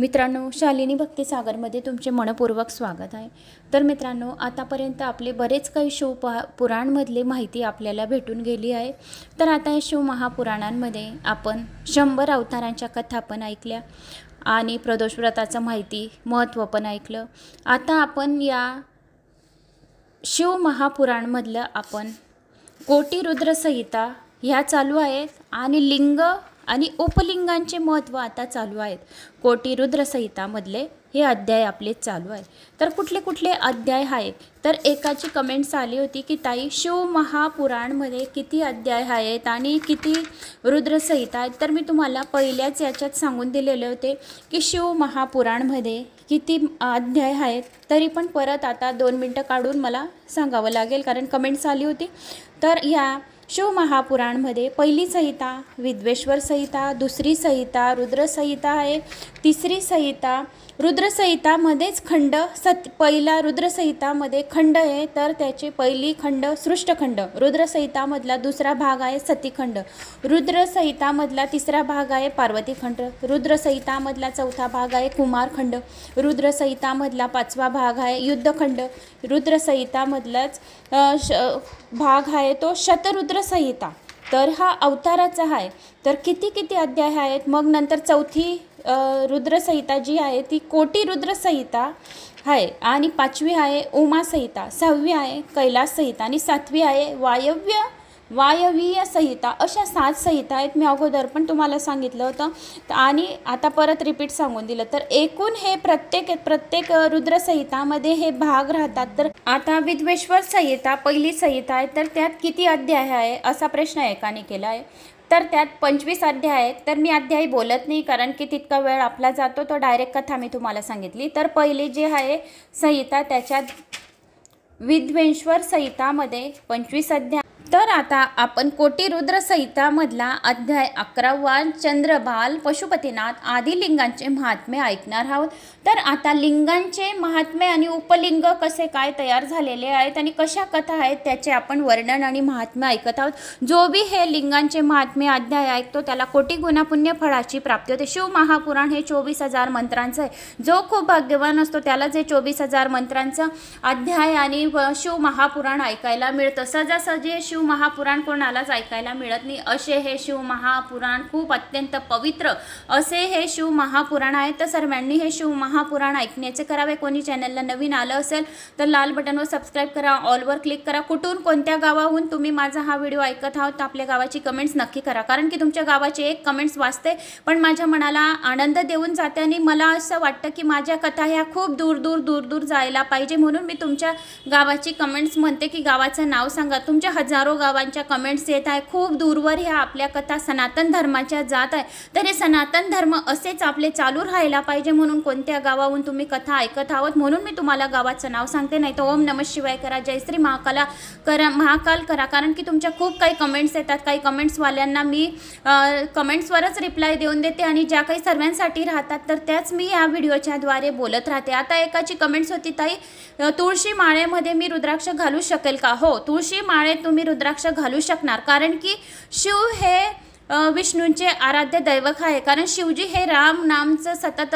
मित्रांनो शालिनी भक्तिसागरमध्ये तुमचे मनपूर्वक स्वागत आहे तर मित्रांनो आतापर्यंत आपले बरेच काही शिव पुराणमधले माहिती आपल्याला भेटून गेली आहे तर आता या शिव महापुराणांमध्ये आपण शंभर अवतारांच्या कथा पण ऐकल्या आणि प्रदोष व्रताचं माहिती महत्त्व पण ऐकलं आता आपण या शिव आपण कोटी रुद्रसंहिता ह्या चालू आहेत आणि लिंग आणि उपलिंगांचे महत्त्व आता चालू आहेत कोटी रुद्रसहितामधले हे अध्याय आपले चालू आहे तर कुठले कुठले अध्याय आहेत तर एकाची कमेंट्स आली होती की ताई शिव महापुराणमध्ये किती अध्याय आहेत आणि किती रुद्रसहिता आहेत तर मी तुम्हाला पहिल्याच याच्यात सांगून दिलेले होते की शिव महापुराणमध्ये किती अध्याय आहेत तरी पण परत आता दोन मिनटं काढून मला सांगावं लागेल कारण कमेंट्स आली होती तर या शिवमहापुराणमध्ये पहिली संहिता विद्वेश्वर संहिता दुसरी संहिता रुद्रसंहिता आहे तिसरी संहिता रुद्रसंहितामध्येच खंड सत पहिला रुद्रसंहितामध्ये खंड आहे तर त्याचे पहिली खंड सृष्टखंड रुद्रसंहितामधला दुसरा भाग आहे सतीखंड रुद्रसंहितामधला तिसरा भाग आहे पार्वतीखंड रुद्रसंहितामधला चौथा भाग आहे कुमारखंड रुद्रसंहितामधला पाचवा भाग आहे युद्धखंड रुद्रसंहितामधलाच भाग आहे तो शतरुद्रसंहिता तर हा अवताराचा आहे तर किती किती अध्याय आहेत मग नंतर चौथी रुद्रसंहिता जी आहे ती कोटी रुद्रसंहिता आहे आणि पाचवी आहे उमासंहिता सहावी आहे कैलास संहिता आणि सातवी आहे वायव्य वायवीय संहिता अशा सात संहिता आहेत मी अगोदर पण तुम्हाला सांगितलं होतं आणि आता परत रिपीट सांगून दिलं तर एकूण हे प्रत्येक प्रत्येक रुद्रसंहितामध्ये हे भाग राहतात तर आता विद्वेश्वर संहिता पहिली संहिता आहे तर त्यात किती अध्याय आहे असा प्रश्न एकाने केला आहे तर त्यात पंचवीस अध्याय आहेत तर मी अध्याय बोलत नाही कारण की तितका वेळ आपला जातो तो डायरेक्ट कथा मी तुम्हाला सांगितली तर पहिली जी आहे संहिता त्याच्यात विध्वेश्वर संहितामध्ये पंचवीस अध्याय तर आता आपण कोटीरुद्र संहितामधला अध्याय अकरावा चंद्रबाल पशुपतीनाथ आदी लिंगांचे महात्म्य ऐकणार आहोत तर आता लिंगांचे महात्म्य आणि उपलिंग कसे काय तयार झालेले आहेत आणि कशा कथा आहेत त्याचे आपण वर्णन आणि महात्म्य ऐकत आहोत जो बी हे लिंगांचे महात्मे अध्याय ऐकतो त्याला कोटी गुणापुण्य फळाची प्राप्ती होते शिव महापुराण हे चोवीस हजार मंत्रांचं आहे जो खूप भाग्यवान असतो त्याला जे चोवीस हजार मंत्रांचं अध्याय आणि शिव महापुराण ऐकायला मिळतं सहजासहजी हे शिव महापुराण कोणालाच ऐकायला मिळत नाही असे हे शिव महापुराण खूप अत्यंत पवित्र असे हे शिव महापुराण आहे तर सर्वांनी हे शिव महा महापुराण ऐकण्याचे करावे कोणी चॅनलला नवीन आलं असेल तर लाल बटनवर सबस्क्राईब करा ऑलवर क्लिक करा कुठून कोणत्या गावाहून तुम्ही माझा हा व्हिडिओ ऐकत आहोत तर आपल्या गावाची कमेंट्स नक्की करा कारण की तुमच्या गावाचे एक कमेंट्स वाचते पण माझ्या मनाला आनंद देऊन जाते आणि मला असं वाटतं की माझ्या कथा ह्या खूप दूर दूर दूर दूर जायला पाहिजे म्हणून मी तुमच्या गावाची कमेंट्स म्हणते की गावाचं नाव सांगा तुमच्या हजारो गावांच्या कमेंट्स येत आहे खूप दूरवर ह्या आपल्या कथा सनातन धर्माच्या जात आहे तर हे सनातन धर्म असेच आपले चालू राहायला पाहिजे म्हणून कोणत्या गावाहून तुम्ही कथा ऐकत आहोत म्हणून मी तुम्हाला गावाचं नाव सांगते नाही तर ओम नम शिवाय करा जयश्री महाकाला करा महाकाल करा कारण की तुमच्या खूप काही कमेंट्स येतात काही कमेंट्सवाल्यांना मी कमेंट्सवरच रिप्लाय देऊन देते आणि ज्या काही सर्वांसाठी राहतात तर त्याच मी या व्हिडिओच्याद्वारे बोलत राहते आता एकाची कमेंट्स होती ताई तुळशी माळेमध्ये मी रुद्राक्ष घालू शकेल का हो तुळशी माळेत तुम्ही रुद्राक्ष घालू शकणार कारण की शिव हे विष्णूंचे आराध्य दैवक आहे कारण शिवजी हे राम नामचं सतत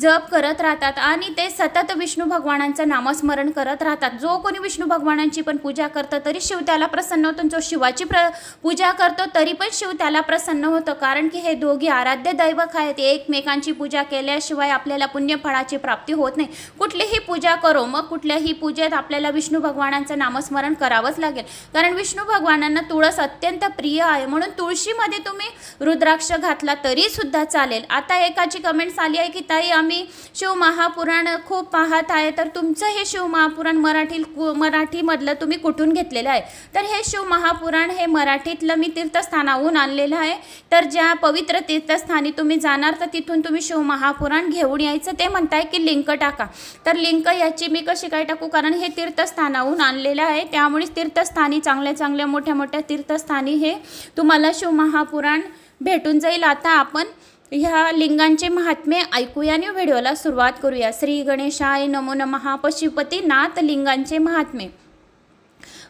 जप करत राहतात आणि ते सतत विष्णू भगवानांचं नामस्मरण करत राहतात जो कोणी विष्णू भगवानांची पण पूजा करतं तरी शिव त्याला प्रसन्न होतो जो शिवाची प्र पूजा करतो तरी पण शिव त्याला प्रसन्न होतो कारण की हे दोघे आराध्य दैवक आहेत एकमेकांची पूजा केल्याशिवाय आपल्याला पुण्यफळाची प्राप्ती होत नाही कुठलीही पूजा करो मग कुठल्याही पूजेत आपल्याला विष्णू भगवानांचं नामस्मरण करावंच लागेल कारण विष्णू भगवानांना तुळस अत्यंत प्रिय आहे म्हणून तुळशीमध्ये तुम्ही तुम्ही रुद्राक्ष घातला तरी सुद्धा चालेल आता एकाची कमेंट्स आली आहे की ताई आम्ही शिवमहापुराण खूप पाहत आहे तर तुमचं हे शिवमहापुराण मराठी मराठीमधलं तुम्ही कुठून घेतलेलं आहे तर हे शिवमहापुराण हे मराठीतलं मी तीर्थस्थानाहून आणलेलं आहे तर ज्या पवित्र तीर्थस्थानी तुम्ही जाणार तर तिथून तुम्ही शिवमहापुराण घेऊन यायचं ते म्हणताय की लिंक टाका तर लिंक याची मी कशी काय टाकू कारण हे तीर्थस्थानाहून आणलेलं आहे त्यामुळे तीर्थस्थानी चांगल्या चांगल्या मोठ्या मोठ्या तीर्थस्थानी हे तुम्हाला शिवमहापुराण पुराण भेटून जाईल आता आपण ह्या लिंगांचे महात्मे ऐकूया आणि व्हिडिओला सुरुवात करूया श्री गणेशाय नमो नमहा पशुपती नाथ लिंगांचे महात्मे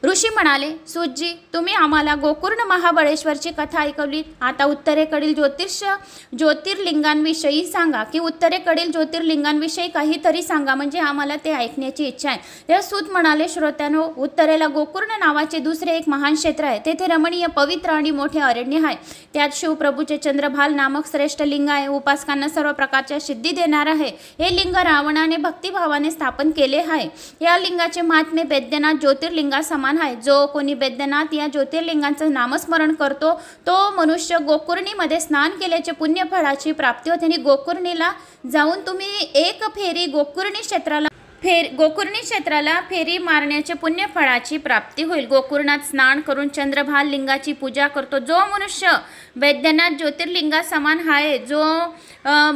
ऋषी म्हणाले सूतजी तुम्ही आम्हाला गोकुर्ण महाबळेश्वरची कथा ऐकवली आता उत्तरेकडील ज्योतिष ज्योतिर्लिंगांविषयी सांगा की उत्तरेकडील ज्योतिर्लिंगांविषयी काहीतरी सांगा म्हणजे आम्हाला ते ऐकण्याची इच्छा आहे तेव्हा सूत म्हणाले श्रोत्यानो उत्तरेला गोकुर्ण नावाचे दुसरे एक महान क्षेत्र आहे तेथे रमणीय पवित्र आणि मोठे अरण्य आहे त्यात शिवप्रभूचे चंद्रभाल नामक श्रेष्ठ लिंग आहे उपासकांना सर्व प्रकारच्या सिद्धी देणार आहे हे लिंग रावणाने भक्तिभावाने स्थापन केले आहे या लिंगाचे महात्मे वैद्यनाथ ज्योतिर्लिंगा समान जो कोणी बैद्यनाथ या ज्योतिर्लिंगांचं नामस्मरण करतो तो मनुष्य गोकुर्णीमध्ये स्नान केल्याचे पुण्यफळाची प्राप्ती होते आणि गोकुर्णीला जाऊन तुम्ही एक फेरी गोकुर्णी क्षेत्राला फेर गोकुर्णी क्षेत्राला फेरी मारण्याच्या पुण्यफळाची प्राप्ती होईल गोकुर्णात स्नान करून चंद्रभाल लिंगाची पूजा करतो जो मनुष्य वैद्यनाथ ज्योतिर्लिंगा समान आहे जो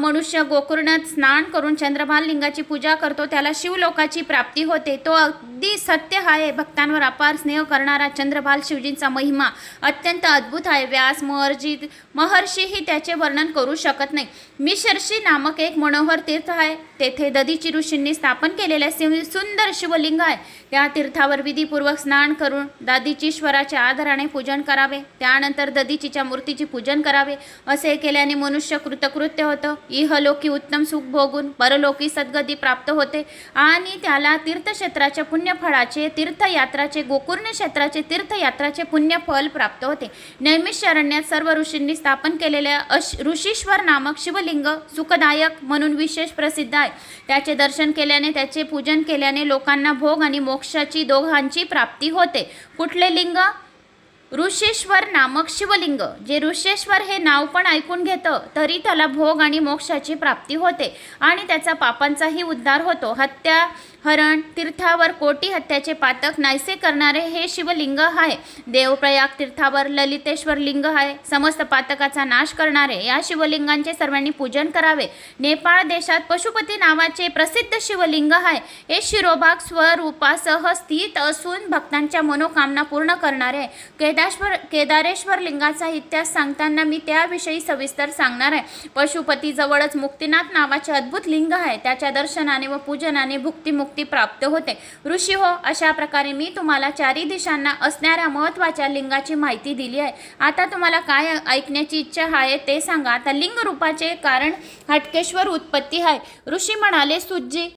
मनुष्य गोकुर्णात स्नान करून चंद्रभाल लिंगाची पूजा करतो त्याला शिवलोकाची प्राप्ती होते तो अगदी सत्य आहे भक्तांवर अपार स्नेह करणारा चंद्रभाल शिवजींचा महिमा अत्यंत अद्भुत आहे व्यास महर्जी महर्षीही त्याचे वर्णन करू शकत नाही मिशर्षी नामक एक मनोहर तीर्थ आहे तेथे दधीची ऋषींनी स्थापन केले असलेले सुंदर शिवलिंग आहे त्या तीर्थावर विधीपूर्वक स्नान करून दादीचीश्वराच्या आधाराने पूजन करावे त्यानंतर ददीचीच्या मूर्तीची पूजन करावे असे केल्याने मनुष्य कृतकृत्य होतं इहलोकी उत्तम सुख भोगून परलोकी सद्गती प्राप्त होते आणि त्याला तीर्थक्षेत्राच्या पुण्यफळाचे तीर्थयात्राचे गोकुर्ण क्षेत्राचे तीर्थयात्राचे पुण्यफल प्राप्त होते शरण्यात सर्व ऋषींनी स्थापन केलेले अश ऋषीश्वर नामक शिवलिंग सुखदायक म्हणून विशेष प्रसिद्ध आहे त्याचे दर्शन केल्याने त्याचे पूजन केल्याने लोकांना भोग आणि मोक्षाची दोघांची प्राप्ती होते कुठले लिंग ऋषेश्वर नामक शिवलिंग जे ऋषेश्वर हे नाव पण ऐकून घेतं तरी त्याला भोग आणि मोक्षाची प्राप्ती होते आणि त्याचा पापांचाही उद्धार होतो हत्या हरण तीर्थावर कोटी हत्याचे पातक नाहीसे करणारे हे शिवलिंग आहे देवप्रयाग तीर्थावर ललितेश्वर लिंग आहे समस्त पातकाचा नाश करणारे या शिवलिंगांचे सर्वांनी पूजन करावे नेपाळ देशात पशुपती नावाचे प्रसिद्ध शिवलिंग आहे हे शिरोभाग स्वरूपासह स्थित असून भक्तांच्या मनोकामना पूर्ण करणारे केदाश्वर केदारेश्वर लिंगाचा इतिहास सांगताना मी त्याविषयी सविस्तर सांगणार आहे पशुपतीजवळच मुक्तीनाथ नावाचे अद्भुत लिंग आहे त्याच्या दर्शनाने व पूजनाने भुक्तिमुक्त मुक्ती प्राप्त होते ऋषी हो अशा प्रकारे मी तुम्हाला चारी दिशांना असणाऱ्या महत्वाच्या लिंगाची माहिती दिली आहे आता तुम्हाला काय ऐकण्याची इच्छा आहे ते सांगा आता लिंग रूपाचे कारण हटकेश्वर उत्पत्ती आहे ऋषी म्हणाले सुज्जी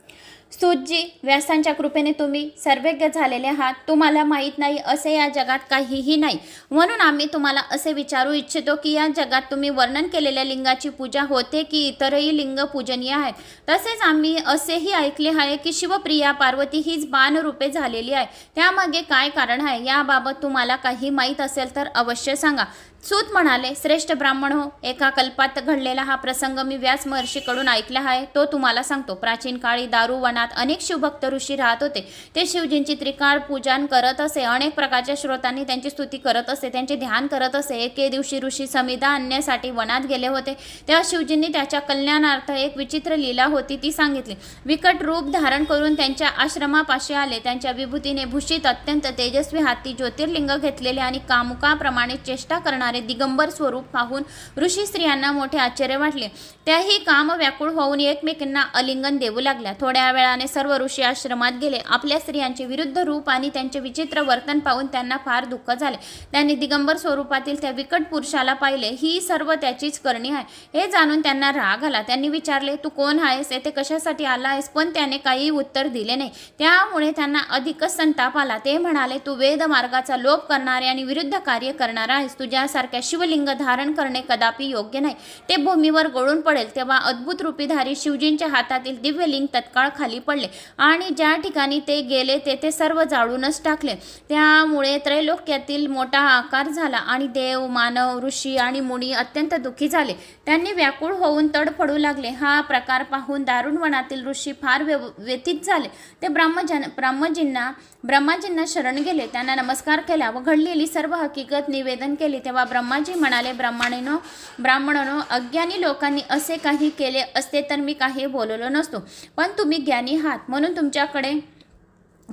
सूतजी व्यासांच्या कृपेने तुम्ही सर्वज्ञ झालेले आहात तुम्हाला माहीत नाही असे या जगात काहीही नाही म्हणून आम्ही तुम्हाला असे विचारू इच्छितो की या जगात तुम्ही वर्णन केलेल्या लिंगाची पूजा होते की इतरही लिंग पूजनीय आहेत तसेच आम्ही असेही ऐकले आहे की शिवप्रिया पार्वती हीच बाणरूपे रूपे झालेली आहे त्यामागे काय कारण आहे याबाबत तुम्हाला काही माहीत असेल तर अवश्य सांगा सूत म्हणाले श्रेष्ठ ब्राह्मण हो एका कल्पात घडलेला हा प्रसंग मी व्यास महर्षीकडून ऐकला आहे तो तुम्हाला सांगतो प्राचीन काळी दारू वनात अनेक शिवभक्त ऋषी राहत होते ते शिवजींची त्रिकाळ पूजन करत असे अनेक प्रकारच्या श्रोतांनी त्यांची स्तुती करत असे त्यांचे ध्यान करत असे एके दिवशी ऋषी समिधा आणण्यासाठी वनात गेले होते तेव्हा शिवजींनी त्याच्या कल्याणार्थ एक विचित्र लीला होती ती सांगितली विकट रूप धारण करून त्यांच्या आश्रमापाशी आले त्यांच्या विभूतीने भूषित अत्यंत तेजस्वी हाती ज्योतिर्लिंग घेतलेले आणि कामुकाप्रमाणे चेष्टा करणार असणारे दिगंबर स्वरूप पाहून ऋषी स्त्रियांना मोठे आश्चर्य वाटले त्याही काम व्याकुळ होऊन एकमेकांना अलिंगन देऊ लागल्या थोड्या वेळाने सर्व ऋषी आश्रमात गेले आपल्या स्त्रियांचे विरुद्ध रूप आणि त्यांचे विचित्र वर्तन पाहून त्यांना फार दुःख झाले त्यांनी दिगंबर स्वरूपातील त्या विकट पुरुषाला पाहिले ही सर्व त्याचीच करणी आहे हे जाणून त्यांना राग आला त्यांनी विचारले तू कोण आहेस येथे कशासाठी आला आहेस पण त्याने काही उत्तर दिले नाही त्यामुळे त्यांना अधिकच संताप आला ते म्हणाले तू वेद मार्गाचा लोप करणारे आणि विरुद्ध कार्य करणारा आहेस तुझ्यासाठी सारख्या शिवलिंग धारण करणे कदापि योग्य नाही ते भूमीवर गळून पडेल तेव्हा अद्भुत रूपीधारी शिवजींच्या हातातील दिव्य लिंग तत्काळ खाली पडले आणि ज्या ठिकाणी ते गेले तेथे सर्व जाळूनच टाकले त्यामुळे त्रैलोक्यातील मोठा आकार झाला आणि देव मानव ऋषी आणि मुनी अत्यंत दुःखी झाले त्यांनी व्याकुळ होऊन तडफडू लागले हा प्रकार पाहून दारुण वनातील ऋषी फार व्य व्यथित झाले ते ब्राह्मजन ब्राह्मजींना ब्रह्माजींना शरण गेले त्यांना नमस्कार केला व घडलेली सर्व हकीकत निवेदन केली तेव्हा ब्रह्माजी म्हणाले ब्राह्मणीनो ब्राह्मणनो अज्ञानी लोकांनी असे काही केले असते तर मी काही बोललो नसतो पण तुम्ही ज्ञानी आहात म्हणून तुमच्याकडे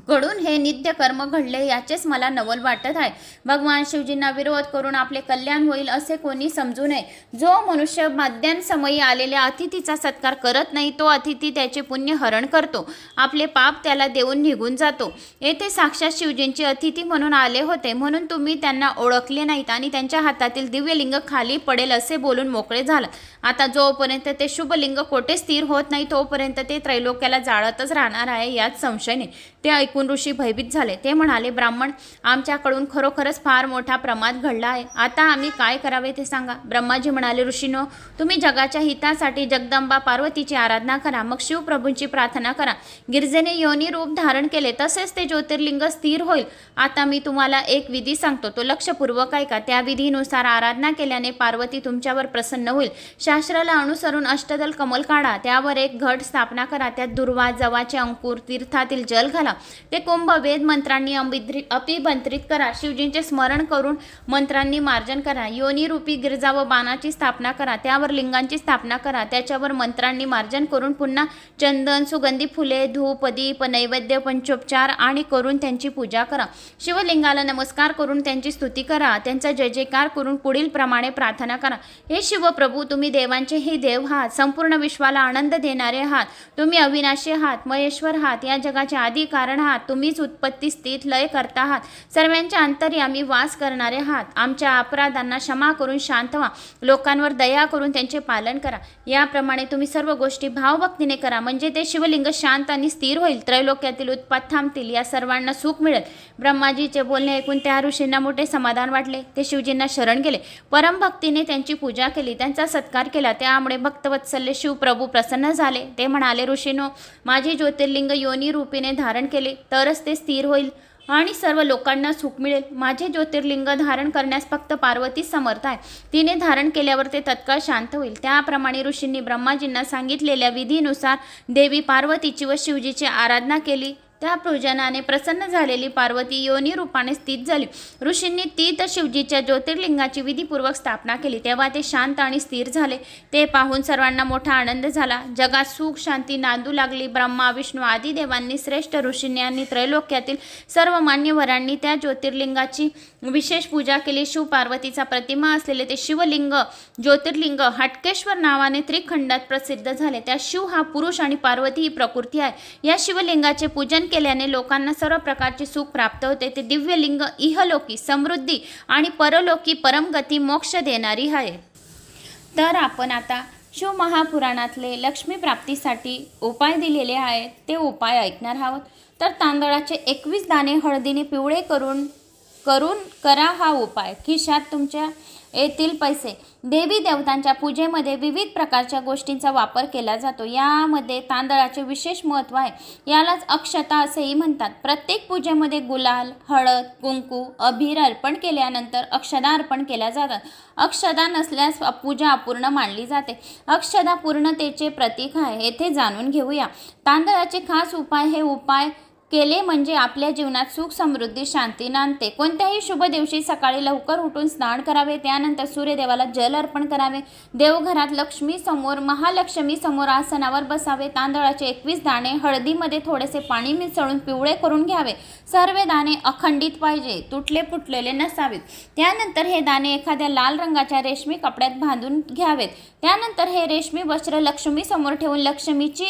कडून हे नित्य कर्म घडले याचेच मला नवल वाटत आहे भगवान शिवजींना विरोध करून आपले कल्याण होईल असे कोणी समजू नये जो मनुष्य माध्यांसमयी आलेल्या अतिथीचा सत्कार करत नाही तो अतिथी त्याचे पुण्य हरण करतो आपले पाप त्याला देऊन निघून जातो येथे साक्षात शिवजींचे अतिथी म्हणून आले होते म्हणून तुम्ही त्यांना ओळखले नाहीत आणि त्यांच्या हातातील दिव्यलिंग खाली पडेल असे बोलून मोकळे झालात आता जोपर्यंत ते शुभलिंग कोठे स्थिर होत नाही तोपर्यंत ते त्रैलोक्याला जाळतच राहणार आहे यात संशय नाही ते ऐकून ऋषी भयभीत झाले ते म्हणाले ब्राह्मण आमच्याकडून खरोखरच फार मोठा प्रमाद घडला आहे आता आम्ही काय करावे ते सांगा ब्रह्माजी म्हणाले ऋषीनो तुम्ही जगाच्या हितासाठी जगदंबा पार्वतीची आराधना करा मग शिवप्रभूंची प्रार्थना करा गिरजेने योनी रूप धारण केले तसेच ते ज्योतिर्लिंग स्थिर होईल आता मी तुम्हाला एक विधी सांगतो तो लक्षपूर्वक ऐका त्या विधीनुसार आराधना केल्याने पार्वती तुमच्यावर प्रसन्न होईल शास्त्राला अनुसरून अष्टदल कमल काढा त्यावर एक घट स्थापना करा त्यात दुर्वा जवाचे अंकुर तीर्थातील जल घाला ते कुंभ वेद मंत्रांनी अमिद्रित अपिबंत्रित करा शिवजींचे स्मरण करून मंत्रांनी मार्जन करा योनिरूपी गिरजा व बाणाची स्थापना करा त्यावर लिंगांची स्थापना करा त्याच्यावर मंत्रांनी मार्जन करून पुन्हा चंदन सुगंधी फुले धूप दीप नैवेद्य पंचोपचार आणि करून त्यांची पूजा करा शिवलिंगाला नमस्कार करून त्यांची स्तुती करा त्यांचा जय जयकार करून पुढील प्रमाणे प्रार्थना करा हे शिवप्रभू तुम्ही देवांचे हे देव आहात संपूर्ण विश्वाला आनंद देणारे आहात तुम्ही अविनाशी आहात महेश्वर आहात या जगाचे आधी कारण आहात तुम्हीच उत्पत्ती स्थित लय करता आहात सर्वांच्या आम्ही वास करणारे आहात आमच्या अपराधांना क्षमा करून शांत व्हा लोकांवर दया करून त्यांचे पालन करा याप्रमाणे तुम्ही सर्व गोष्टी भावभक्तीने करा म्हणजे ते शिवलिंग शांत आणि स्थिर होईल त्रैलोक्यातील उत्पात थांबतील या सर्वांना सुख मिळेल ब्रह्माजीचे बोलणे ऐकून त्या ऋषींना मोठे समाधान वाटले ते शिवजींना शरण गेले भक्तीने त्यांची पूजा केली त्यांचा सत्कार केला त्यामुळे भक्तवत्सल्य शिवप्रभू प्रसन्न झाले ते म्हणाले ऋषीनो माझे ज्योतिर्लिंग योनी रूपीने धारण केले तरच ते स्थिर होईल आणि सर्व लोकांना सुख मिळेल माझे ज्योतिर्लिंग धारण करण्यास फक्त पार्वती समर्थ आहे तिने धारण केल्यावर ते तत्काळ शांत होईल त्याप्रमाणे ऋषींनी ब्रह्माजींना सांगितलेल्या विधीनुसार देवी पार्वतीची व शिवजीची आराधना केली त्या प्रयोजनाने प्रसन्न झालेली पार्वती योनी रूपाने स्थित झाली ऋषींनी तीत शिवजीच्या ज्योतिर्लिंगाची विधीपूर्वक स्थापना केली तेव्हा ते शांत आणि स्थिर झाले ते पाहून सर्वांना मोठा आनंद झाला जगात सुख शांती नांदू लागली ब्रह्मा विष्णू आदी देवांनी श्रेष्ठ ऋषींनी आणि त्रैलोक्यातील सर्व मान्यवरांनी त्या ज्योतिर्लिंगाची विशेष पूजा केली शिव पार्वतीचा प्रतिमा असलेले ते शिवलिंग ज्योतिर्लिंग हाटकेश्वर नावाने त्रिखंडात प्रसिद्ध झाले त्या शिव हा पुरुष आणि पार्वती ही प्रकृती आहे या शिवलिंगाचे पूजन केल्याने लोकांना सर्व प्रकारचे सुख प्राप्त होते ते दिव्य लिंग इहलोकी समृद्धी आणि परलोकी परमगती मोक्ष देणारी आहे तर आपण आता शिवमहापुराणातले लक्ष्मी प्राप्तीसाठी उपाय दिलेले आहेत ते उपाय ऐकणार आहोत तर तांदळाचे एकवीस दाणे हळदीने पिवळे करून करून करा हा उपाय खिशात तुमच्या येथील पैसे देवी देवतांच्या पूजेमध्ये विविध प्रकारच्या गोष्टींचा वापर केला जातो यामध्ये तांदळाचे विशेष महत्त्व आहे यालाच अक्षता असेही म्हणतात प्रत्येक पूजेमध्ये गुलाल हळद कुंकू अभिर अर्पण केल्यानंतर अक्षदा अर्पण केल्या जातात अक्षदा नसल्यास पूजा अपूर्ण मानली जाते अक्षदा पूर्णतेचे प्रतीक आहे येथे जाणून घेऊया तांदळाचे खास उपाय हे उपाय केले म्हणजे आपल्या जीवनात सुख समृद्धी शांती नांदते कोणत्याही शुभ दिवशी सकाळी लवकर उठून स्नान करावे त्यानंतर सूर्यदेवाला जल अर्पण करावे देवघरात लक्ष्मी समोर महालक्ष्मी समोर आसनावर बसावे तांदळाचे एकवीस दाणे हळदीमध्ये थोडेसे पाणी मिसळून पिवळे करून घ्यावे सर्व दाणे अखंडित पाहिजे तुटले फुटलेले नसावेत त्यानंतर हे दाणे एखाद्या लाल रंगाच्या रेशमी कपड्यात बांधून घ्यावेत त्यानंतर हे रेशमी वस्त्र लक्ष्मी समोर ठेवून लक्ष्मीची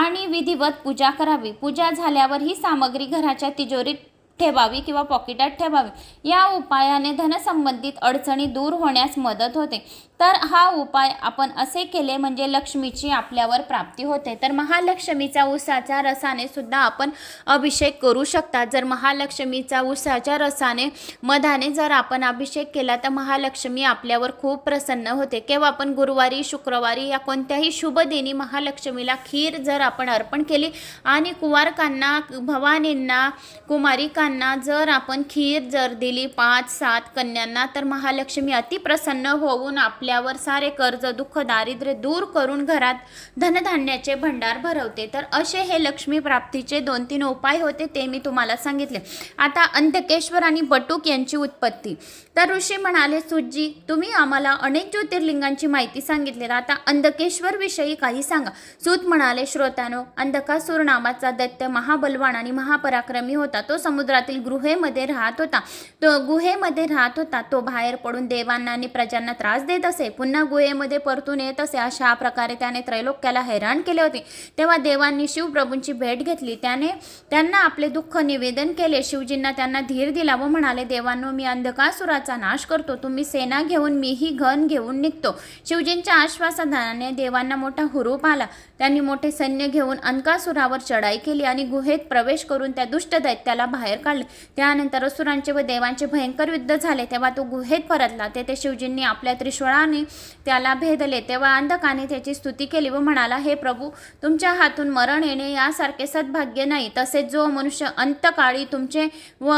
आणि विधिवत पूजा करावी पूजा झाल्यावर ही सामग्री घराच्या तिजोरीत ठेवावी किंवा पॉकेटात ठेवावी या उपायाने धनसंबंधित अडचणी दूर होण्यास मदत होते तर हा उपाय आपण असे केले म्हणजे लक्ष्मीची आपल्यावर प्राप्ती होते तर महालक्ष्मीचा उसाच्या रसाने सुद्धा आपण अभिषेक करू शकता जर महालक्ष्मीचा उसाच्या रसाने मधाने जर आपण अभिषेक केला तर महालक्ष्मी आपल्यावर खूप प्रसन्न होते केव्हा आपण गुरुवारी शुक्रवारी या कोणत्याही शुभ दिनी महालक्ष्मीला खीर जर आपण अर्पण केली आणि कुवारकांना भवानींना कुमारिकांना जर आपण खीर जर दिली पाच सात कन्यांना तर महालक्ष्मी अतिप्रसन्न होऊन आपल्या आपल्यावर सारे कर्ज दुःख दारिद्र्य दूर करून घरात धनधान्याचे भंडार भरवते तर असे हे लक्ष्मी प्राप्तीचे दोन तीन उपाय होते ते मी तुम्हाला सांगितले आता अंधकेश्वर आणि बटूक यांची उत्पत्ती तर ऋषी म्हणाले सुजी तुम्ही आम्हाला अनेक ज्योतिर्लिंगांची माहिती सांगितली आता अंधकेश्वर विषयी काही सांगा सूत म्हणाले श्रोत्यानो अंधकासूर नावाचा दैत्य महाबलवान आणि महापराक्रमी होता तो समुद्रातील गुहेमध्ये राहत होता तो गुहेमध्ये राहत होता तो बाहेर पडून देवांना आणि प्रजांना त्रास देत असे पुन्हा गुहेमध्ये परतून येत असे अशा प्रकारे त्याने त्रैलोक्याला हैराण केले होते तेव्हा देवांनी शिवप्रभूंची भेट घेतली त्याने त्यांना आपले दुःख निवेदन केले शिवजींना त्यांना धीर दिला व म्हणाले देवांनो मी अंधकासुराचा पापाचा नाश करतो तुम्ही सेना घेऊन मीही घन घेऊन निघतो शिवजींच्या आश्वासनाने देवांना मोठा हुरूप आला त्यांनी मोठे सैन्य घेऊन अंकासुरावर चढाई केली आणि गुहेत प्रवेश करून त्या दुष्ट दैत्याला बाहेर काढले त्यानंतर असुरांचे व देवांचे भयंकर युद्ध झाले तेव्हा तो गुहेत परतला तेथे शिवजींनी आपल्या त्रिशूळाने त्याला भेदले तेव्हा अंधकाने त्याची स्तुती केली व म्हणाला हे प्रभू तुमच्या हातून मरण येणे यासारखे सद्भाग्य नाही तसेच जो मनुष्य अंतकाळी तुमचे व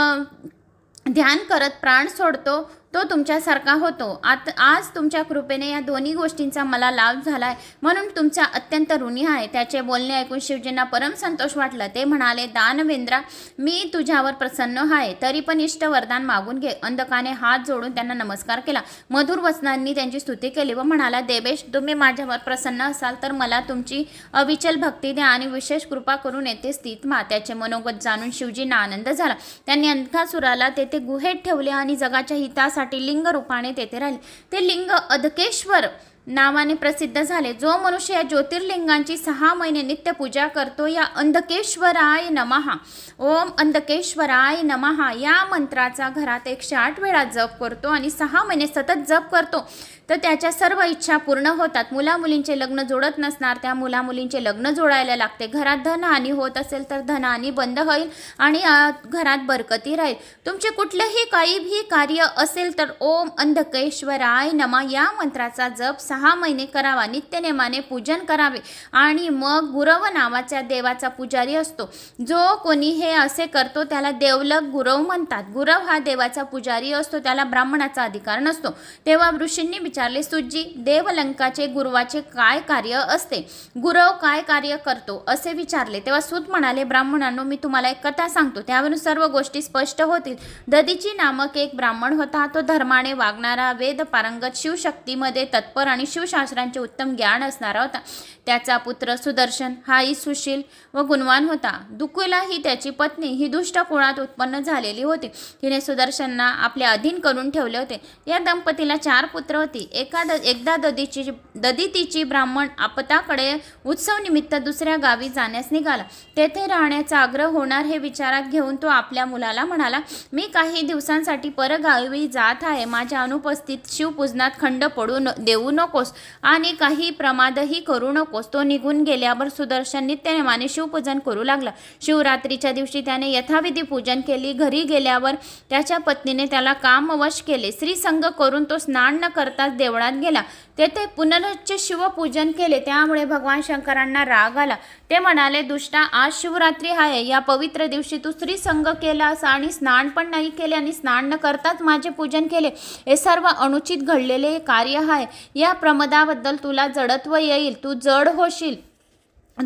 ध्यान करत प्राण सोडतो तो तुमच्यासारखा होतो आत आज तुमच्या कृपेने या दोन्ही गोष्टींचा मला लाभ झाला आहे म्हणून तुमचा अत्यंत ऋणी आहे त्याचे बोलणे ऐकून शिवजींना परम संतोष वाटला ते म्हणाले दानवेंद्रा मी तुझ्यावर प्रसन्न आहे तरी पण इष्ट वरदान मागून घे अंधकाने हात जोडून त्यांना नमस्कार केला मधुर वचनांनी त्यांची स्तुती केली व म्हणाला देवेश तुम्ही माझ्यावर प्रसन्न असाल तर मला तुमची अविचल भक्ती द्या आणि विशेष कृपा करून येथे स्थित मा त्याचे मनोगत जाणून शिवजींना आनंद झाला त्यांनी अंधकासुराला तेथे गुहेत ठेवले आणि जगाच्या हितासाठी काळासाठी लिंग रूपाने तेथे राहिले ते लिंग अधकेश्वर नावाने प्रसिद्ध झाले जो मनुष्य या ज्योतिर्लिंगांची सहा महिने नित्य पूजा करतो या अंधकेश्वराय नमहा ओम अंधकेश्वराय नमहा या मंत्राचा घरात एकशे आठ वेळा जप करतो आणि सहा महिने सतत जप करतो तर त्याच्या सर्व इच्छा पूर्ण होतात मुलामुलींचे लग्न जोडत नसणार त्या मुलामुलींचे लग्न जोडायला लागते घरात धनहानी होत असेल तर धनहानी बंद होईल आणि घरात बरकती राहील तुमचे कुठलंही काहीही कार्य असेल तर ओम अंधकेश्वराय नमा या मंत्राचा जप सहा महिने करावा नित्यनेमाने पूजन करावे आणि मग गुरव नावाच्या देवाचा पुजारी असतो जो कोणी हे असे करतो त्याला देवलग गुरव म्हणतात गुरव हा देवाचा पुजारी असतो त्याला ब्राह्मणाचा अधिकार नसतो तेव्हा ऋषींनी विचार विचारले सुजी देवलंकाचे गुरुवाचे काय कार्य असते गुरव काय कार्य करतो असे विचारले तेव्हा सूत म्हणाले ब्राह्मणांनो मी तुम्हाला एक कथा सांगतो त्यावरून सर्व गोष्टी स्पष्ट होतील दधीची नामक एक ब्राह्मण होता तो धर्माने वागणारा वेद पारंगत शिवशक्तीमध्ये तत्पर आणि शिवशास्त्रांचे उत्तम ज्ञान असणारा होता त्याचा पुत्र सुदर्शन हाही सुशील व गुणवान होता दुकुला ही त्याची पत्नी ही दुष्ट कुळात उत्पन्न झालेली होती तिने सुदर्शनना आपले अधीन करून ठेवले होते या दंपतीला चार पुत्र होती एका द एकदा ददीची ददितीची ब्राह्मण आपताकडे उत्सवनिमित्त दुसऱ्या गावी जाण्यास निघाला तेथे राहण्याचा आग्रह होणार हे विचारात घेऊन तो आपल्या मुलाला म्हणाला मी काही दिवसांसाठी परगावी जात आहे माझ्या अनुपस्थित शिवपूजनात खंड पडू न देऊ नकोस आणि काही प्रमादही करू नकोस तो निघून गेल्यावर सुदर्शन नित्यनेमाने शिवपूजन करू लागला शिवरात्रीच्या दिवशी त्याने यथाविधी पूजन केली घरी गेल्यावर त्याच्या पत्नीने त्याला कामवश केले श्रीसंग करून तो स्नान न करता प्रल्हाद देवळात गेला तेथे पुनरुच्च शिवपूजन केले त्यामुळे भगवान शंकरांना राग आला ते म्हणाले दुष्टा आज शिवरात्री आहे या पवित्र दिवशी तू केला केलास आणि स्नान पण नाही केले आणि स्नान न करताच माझे पूजन केले हे सर्व अनुचित घडलेले कार्य आहे या प्रमदाबद्दल तुला जडत्व येईल तू जड होशील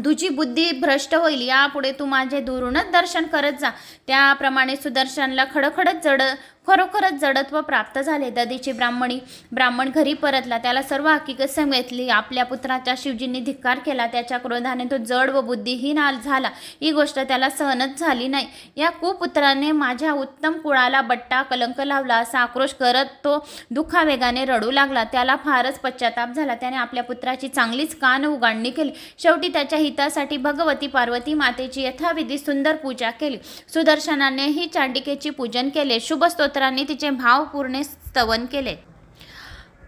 तुझी बुद्धी भ्रष्ट होईल यापुढे तू माझे दुरूनच दर्शन करत जा त्याप्रमाणे सुदर्शनला खडखडत जड खरोखरच जडत्व प्राप्त झाले दधीची ब्राह्मणी ब्राह्मण घरी परतला त्याला सर्व हकीकत सांगितली आपल्या पुत्राच्या शिवजींनी धिक्कार केला त्याच्या क्रोधाने तो जड व बुद्धिहीन झाला ही गोष्ट त्याला सहनच झाली नाही या कुपुत्राने माझ्या उत्तम कुळाला बट्टा कलंक लावला असा आक्रोश करत तो दुःखावेगाने रडू लागला त्याला फारच पश्चाताप झाला त्याने आपल्या पुत्राची चांगलीच कान उगाडणी केली शेवटी त्याच्या हितासाठी भगवती पार्वती मातेची यथाविधी सुंदर पूजा केली सुदर्शनानेही चांडिकेची पूजन केले शुभस्तो पत्रांनी तिचे भावपूर्णे स्तवन केले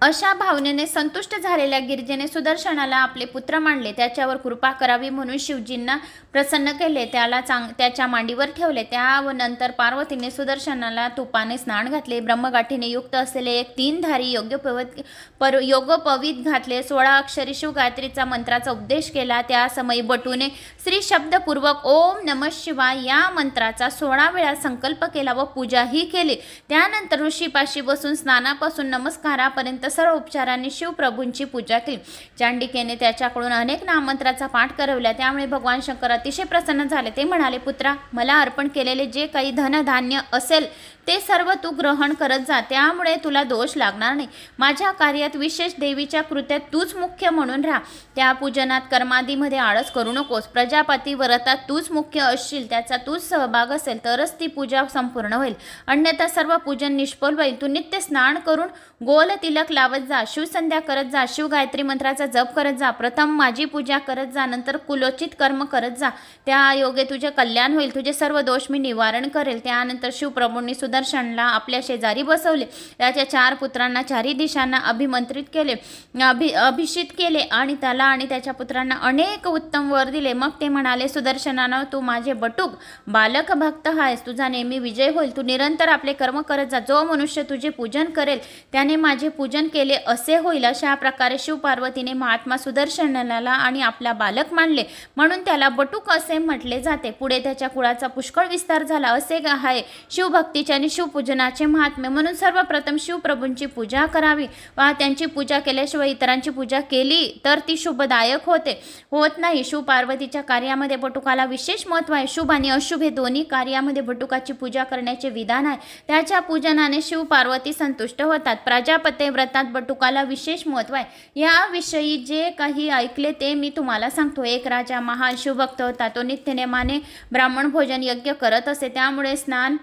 अशा भावनेने संतुष्ट झालेल्या गिरजेने सुदर्शनाला आपले पुत्र मांडले त्याच्यावर कृपा करावी म्हणून शिवजींना प्रसन्न केले त्याला चांग त्याच्या मांडीवर ठेवले त्या व नंतर पार्वतीने सुदर्शनाला तुपाने स्नान घातले ब्रह्मगाठीने युक्त असलेले एक तीनधारी पवित पर योगपवित घातले सोळा अक्षरी शिवगायत्रीचा मंत्राचा उपदेश केला त्या समयी बटूने श्री शब्दपूर्वक ओम नम शिवाय या मंत्राचा सोळा वेळा संकल्प केला व पूजाही केली त्यानंतर ऋषीपाशी बसून स्नानापासून नमस्कारापर्यंत सर्व उपचारांनी शिवप्रभूंची पूजा केली चांडिकेने त्याच्याकडून अनेक नामंत्राचा पाठ करवला त्यामुळे भगवान शंकर अतिशय प्रसन्न झाले ते म्हणाले पुत्रा मला अर्पण केलेले जे काही धनधान्य असेल ते सर्व तू ग्रहण करत जा त्यामुळे तुला दोष लागणार नाही माझ्या कार्यात विशेष देवीच्या कृत्यात तूच मुख्य म्हणून राहा त्या पूजनात कर्मादीमध्ये आळस करू नकोस प्रजापती व्रतात तूच मुख्य असशील त्याचा तूच सहभाग असेल तरच ती पूजा संपूर्ण होईल अन्यथा सर्व पूजन निष्फल होईल तू नित्य स्नान करून गोल तिलक लावत जा शिवसंध्या करत जा शिव गायत्री मंत्राचा जप करत जा प्रथम माझी पूजा करत जा नंतर कुलोचित कर्म करत जा त्या योगे तुझे कल्याण होईल तुझे सर्व दोष मी निवारण करेल त्यानंतर शिवप्रभूंनी सुद्धा सुदर्शनला आपल्या शेजारी बसवले त्याच्या चार पुत्रांना चारही दिशांना अभिमंत्रित केले अभि अभिषित केले आणि त्याला आणि त्याच्या पुत्रांना अनेक उत्तम वर दिले मग ते म्हणाले सुदर्शनानं तू माझे बटूक बालक भक्त आहेस तुझा नेहमी विजय होईल तू निरंतर आपले कर्म करत जा जो मनुष्य तुझे पूजन करेल त्याने माझे पूजन केले असे होईल अशा प्रकारे शिवपार्वतीने महात्मा सुदर्शनाला आणि आपला बालक मानले म्हणून त्याला बटुक असे म्हटले जाते पुढे त्याच्या कुळाचा पुष्कळ विस्तार झाला असे आहे शिवभक्तीच्या आणि शिवपूजनाचे महात्म्य म्हणून सर्वप्रथम शिवप्रभूंची पूजा करावी वा त्यांची पूजा केल्याशिवाय इतरांची पूजा केली तर ती शुभदायक होते होत नाही शिव पार्वतीच्या कार्यामध्ये बटुकाला विशेष महत्त्व आहे शुभ आणि अशुभ हे दोन्ही कार्यामध्ये बटुकाची पूजा करण्याचे विधान आहे त्याच्या पूजनाने शिव पार्वती संतुष्ट होतात प्रजापते व्रतात बटुकाला विशेष महत्त्व आहे याविषयी जे काही ऐकले ते मी तुम्हाला सांगतो एक राजा महान शिवभक्त होता तो नित्यनेमाने ब्राह्मण भोजन यज्ञ करत असे त्यामुळे स्नान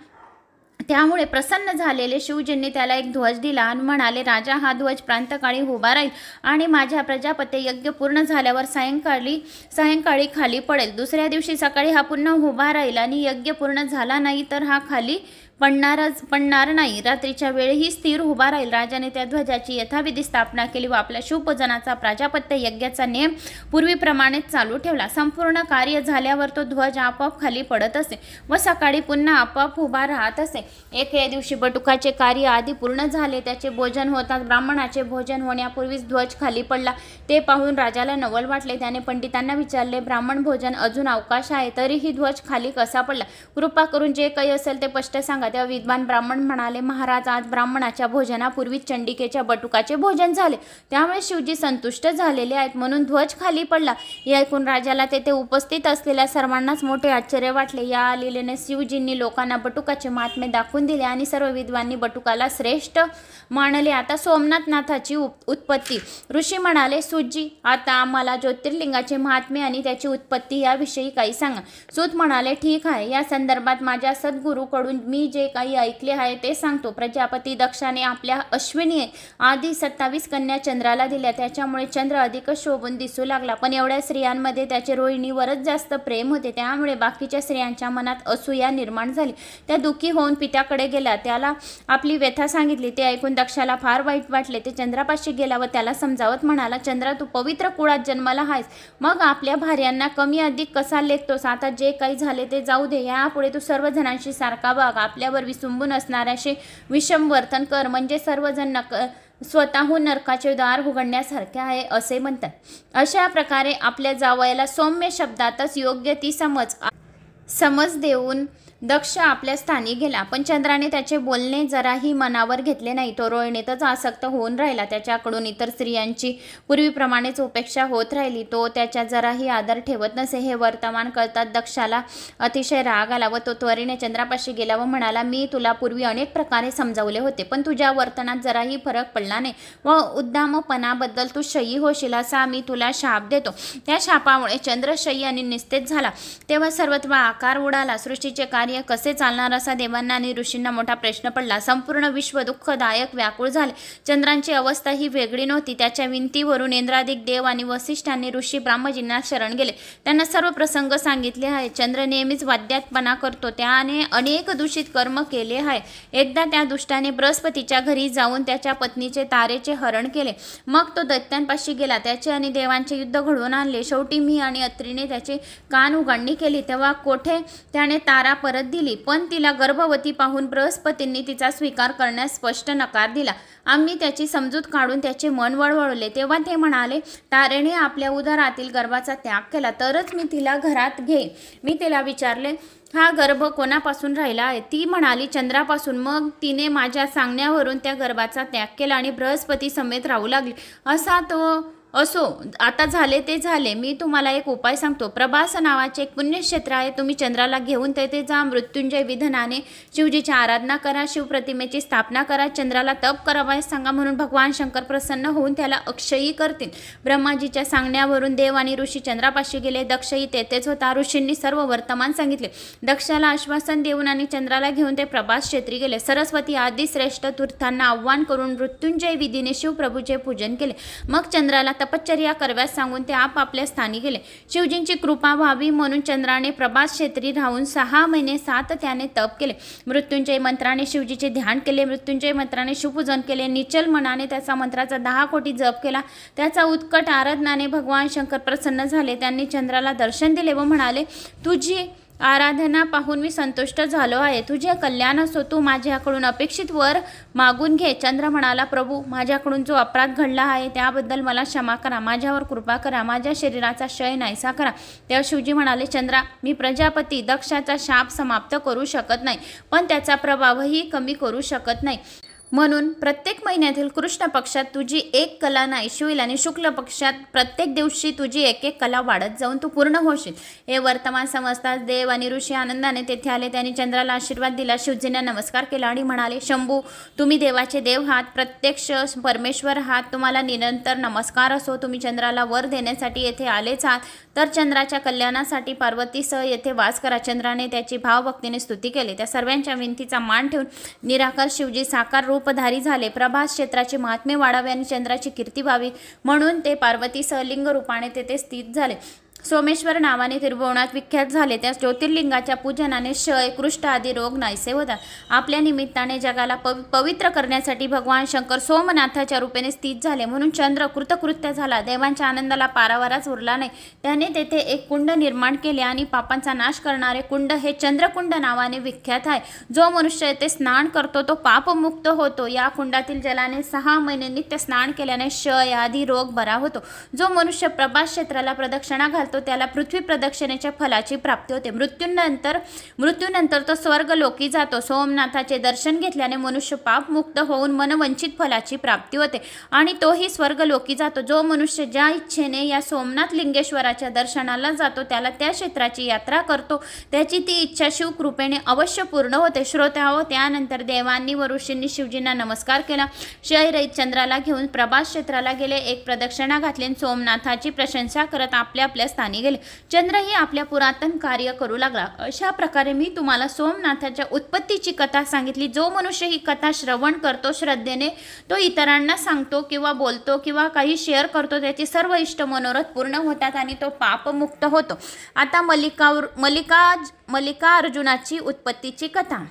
त्यामुळे प्रसन्न झालेले शिवजींनी त्याला एक ध्वज दिला आणि म्हणाले राजा हा ध्वज प्रांतकाळी उभा राहील आणि माझ्या प्रजापते यज्ञ पूर्ण झाल्यावर सायंकाळी सायंकाळी खाली पडेल दुसऱ्या दिवशी सकाळी हा पुन्हा उभा राहील आणि यज्ञ पूर्ण झाला नाही तर हा खाली पडणारच पडणार नाही रात्रीच्या वेळीही स्थिर उभा राहील राजाने त्या ध्वजाची यथाविधी स्थापना केली व आपल्या शिवपूजनाचा प्राजापत्य यज्ञाचा नियम पूर्वीप्रमाणेच चालू ठेवला संपूर्ण कार्य झाल्यावर तो ध्वज आपोआप खाली पडत असे व सकाळी पुन्हा आपोआप उभा राहत असे एके दिवशी बटुकाचे कार्य आधी पूर्ण झाले त्याचे भोजन होतात ब्राह्मणाचे भोजन होण्यापूर्वीच ध्वज खाली पडला ते पाहून राजाला नवल वाटले त्याने पंडितांना विचारले ब्राह्मण भोजन अजून अवकाश आहे तरीही ध्वज खाली कसा पडला कृपा करून जे काही असेल ते स्पष्ट सांगा एखाद्या विद्वान ब्राह्मण म्हणाले महाराज आज ब्राह्मणाच्या भोजनापूर्वी चंडिकेच्या बटुकाचे भोजन झाले त्यामुळे शिवजी संतुष्ट झालेले आहेत म्हणून ध्वज खाली पडला हे ऐकून राजाला तेथे उपस्थित असलेल्या सर्वांनाच मोठे आश्चर्य वाटले या आलेल्याने शिवजींनी लोकांना बटुकाचे महात्मे दाखवून दिले आणि सर्व विद्वांनी बटुकाला श्रेष्ठ मानले आता सोमनाथ नाथाची उत्पत्ती ऋषी म्हणाले सुजी आता आम्हाला ज्योतिर्लिंगाचे महात्मे आणि त्याची उत्पत्ती याविषयी काही सांगा सूत म्हणाले ठीक आहे या संदर्भात माझ्या सद्गुरूकडून मी जे काही ऐकले आहे ते सांगतो प्रजापती दक्षाने आपल्या अश्विनी आधी सत्तावीस कन्या चंद्राला दिल्या त्याच्यामुळे चंद्र अधिकच शोभून दिसू लागला पण एवढ्या स्त्रियांमध्ये त्याचे रोहिणीवरच जास्त प्रेम होते त्यामुळे बाकीच्या स्त्रियांच्या मनात असूया निर्माण झाली त्या दुःखी होऊन पित्याकडे गेल्या त्याला आपली व्यथा सांगितली ते ऐकून दक्षाला फार वाईट वाटले ते चंद्रापाशी गेला व त्याला समजावत म्हणाला चंद्रा तू पवित्र कुळात जन्माला आहेस मग आपल्या भार्यांना कमी अधिक कसा लेखतोस आता जे काही झाले ते जाऊ दे यापुढे तू सर्वजणांशी सारखा बाग आपल्या आपल्यावर विसंबून असे विषम वर्तन कर म्हणजे सर्वजण नक स्वतःहून नरकाचे द्वार उघडण्यासारखे आहे असे म्हणतात अशा प्रकारे आपल्या जावयाला सौम्य शब्दातच योग्य ती समज समज देऊन दक्ष आपल्या स्थानी गेला पण चंद्राने त्याचे बोलणे जराही मनावर घेतले नाही तो रोहिणीतच आसक्त होऊन राहिला त्याच्याकडून इतर स्त्रियांची पूर्वीप्रमाणेच उपेक्षा होत राहिली तो त्याच्या जराही आदर ठेवत नसे हे वर्तमान करतात दक्षाला अतिशय राग आला व तो त्वरेने चंद्रापाशी गेला व म्हणाला मी तुला पूर्वी अनेक प्रकारे समजावले होते पण तुझ्या वर्तनात जराही फरक पडला नाही व उद्दामपणाबद्दल तू शयी होशील असा मी तुला शाप देतो त्या शापामुळे चंद्र शयी आणि निस्तेज झाला तेव्हा सर्वत्र आकार उडाला सृष्टीचे कार्य कार्य कसे चालणार असा देवांना आणि ऋषींना मोठा प्रश्न पडला संपूर्ण विश्व दुःखदायक व्याकुळ झाले चंद्रांची अवस्था ही वेगळी नव्हती त्याच्या विनंतीवरून इंद्राधिक देव आणि वसिष्ठांनी ऋषी ब्राह्मजींना शरण गेले त्यांना सर्व प्रसंग सांगितले आहे चंद्र नेहमीच वाद्यातपणा करतो त्याने अनेक दूषित कर्म केले आहे एकदा त्या दुष्टाने बृहस्पतीच्या घरी जाऊन त्याच्या पत्नीचे तारेचे हरण केले मग तो दैत्यांपाशी गेला त्याचे आणि देवांचे युद्ध घडवून आणले शेवटी मी आणि अत्रीने त्याचे कान उघडणी केली तेव्हा कोठे त्याने तारा परत दिली पण तिला गर्भवती पाहून बृहस्पतींनी तिचा स्वीकार करण्यास स्पष्ट नकार दिला आम्ही त्याची समजूत काढून त्याचे मन वळवळले तेव्हा ते म्हणाले तारेने आपल्या उदरातील गर्भाचा त्याग केला तरच मी तिला घरात घे मी तिला विचारले हा गर्भ कोणापासून राहिला आहे ती म्हणाली चंद्रापासून मग तिने माझ्या सांगण्यावरून त्या गर्भाचा त्याग केला आणि बृहस्पती समेत राहू लागली असा तो असो आता झाले ते झाले मी तुम्हाला एक उपाय सांगतो प्रभास नावाचे एक पुण्यक्षेत्र आहे तुम्ही चंद्राला घेऊन तेथे जा मृत्युंजय विधनाने शिवजीची आराधना करा शिवप्रतिमेची स्थापना करा चंद्राला तप करावायस सांगा म्हणून भगवान शंकर प्रसन्न होऊन त्याला अक्षयी करतील ब्रह्माजीच्या सांगण्यावरून देव आणि ऋषी चंद्रापाशी गेले दक्षही तेथेच होता ऋषींनी सर्व वर्तमान सांगितले दक्षाला आश्वासन देऊन आणि चंद्राला घेऊन ते प्रभास क्षेत्री गेले सरस्वती आदी श्रेष्ठ तीर्थांना आव्हान करून मृत्युंजय विधीने शिवप्रभूचे पूजन केले मग चंद्राला तपश्चर्या करव्यास सांगून ते आपापल्या स्थानी गेले शिवजींची कृपा व्हावी म्हणून चंद्राने प्रभास क्षेत्री राहून सहा महिने सात त्याने तप केले मृत्युंजय मंत्राने शिवजीचे ध्यान केले मृत्यूंजय मंत्राने शिवपूजन केले निचल मनाने त्याचा मंत्राचा दहा कोटी जप केला त्याचा उत्कट आराधनाने भगवान शंकर प्रसन्न झाले त्यांनी चंद्राला दर्शन दिले व म्हणाले तुझी आराधना पाहून मी संतुष्ट झालो आहे तुझे कल्याण असो तू माझ्याकडून अपेक्षित वर मागून घे चंद्र म्हणाला प्रभू माझ्याकडून जो अपराध घडला आहे त्याबद्दल मला क्षमा करा माझ्यावर कृपा करा माझ्या शरीराचा क्षय नाहीसा करा तेव्हा शिवजी म्हणाले चंद्रा मी प्रजापती दक्षाचा शाप समाप्त करू शकत नाही पण त्याचा प्रभावही कमी करू शकत नाही म्हणून प्रत्येक महिन्यातील कृष्ण पक्षात तुझी एक कला नाही शिवील आणि शुक्ल पक्षात प्रत्येक दिवशी तुझी एक एक कला वाढत जाऊन तू पूर्ण होशील हे वर्तमान समजताच देव आणि ऋषी आनंदाने तेथे आले त्यांनी चंद्राला आशीर्वाद दिला शिवजींना नमस्कार केला आणि म्हणाले शंभू तुम्ही देवाचे देव आहात प्रत्यक्ष परमेश्वर आहात तुम्हाला निरंतर नमस्कार असो तुम्ही चंद्राला वर देण्यासाठी येथे आलेच आहात तर चंद्राच्या कल्याणासाठी पार्वतीसह येथे वास करा चंद्राने त्याची भावभक्तीने स्तुती केली त्या सर्वांच्या विनंतीचा मान ठेवून निराकार शिवजी साकार रूप रूपधारी झाले प्रभास क्षेत्राचे महात्मे वाढावे आणि चंद्राची कीर्ती व्हावी म्हणून ते पार्वती सहलिंग रूपाने तेथे स्थित झाले सोमेश्वर नावाने त्रिभुवनात विख्यात झाले त्या ज्योतिर्लिंगाच्या पूजनाने क्षय कृष्ठ आदी रोग नाहीसे होतात आपल्या निमित्ताने जगाला पव पवित्र करण्यासाठी भगवान शंकर सोमनाथाच्या रूपेने स्थित झाले म्हणून चंद्र कृतकृत्य झाला देवांच्या आनंदाला पारावाराच उरला नाही त्याने तेथे एक कुंड निर्माण केले आणि पापांचा नाश करणारे कुंड हे चंद्रकुंड नावाने विख्यात आहे जो मनुष्य येथे स्नान करतो तो पापमुक्त होतो या कुंडातील जलाने सहा महिने नित्य स्नान केल्याने क्षय आदी रोग बरा होतो जो मनुष्य प्रभास क्षेत्राला प्रदक्षिणा घालतो तो त्याला पृथ्वी प्रदक्षिणेच्या फलाची प्राप्ती होते मृत्यूनंतर मृत्यूनंतर तो स्वर्ग लोकी जातो सोमनाथाचे दर्शन घेतल्याने मनुष्य पापमुक्त होऊन मनवंचित फलाची प्राप्ती होते आणि तोही स्वर्ग लोकी जातो जो मनुष्य ज्या इच्छेने या सोमनाथ लिंगेश्वराच्या दर्शनाला जातो त्याला त्या क्षेत्राची यात्रा करतो त्याची ती इच्छा शिवकृपेने अवश्य पूर्ण होते श्रोत्या हो त्यानंतर देवांनी व ऋषींनी शिवजींना नमस्कार केला शैरहित चंद्राला घेऊन प्रभास क्षेत्राला गेले एक प्रदक्षिणा घातली सोमनाथाची प्रशंसा करत आपल्या आपल्या स्थानी गेले चंद्रही आपल्या पुरातन कार्य करू लागला अशा प्रकारे मी तुम्हाला सोमनाथाच्या उत्पत्तीची कथा सांगितली जो मनुष्य ही कथा श्रवण करतो श्रद्धेने तो इतरांना सांगतो किंवा बोलतो किंवा काही शेअर करतो त्याचे सर्व इष्ट मनोरथ पूर्ण होतात आणि तो पापमुक्त होतो आता मल्लिका मल्लिका मल्लिका अर्जुनाची उत्पत्तीची कथा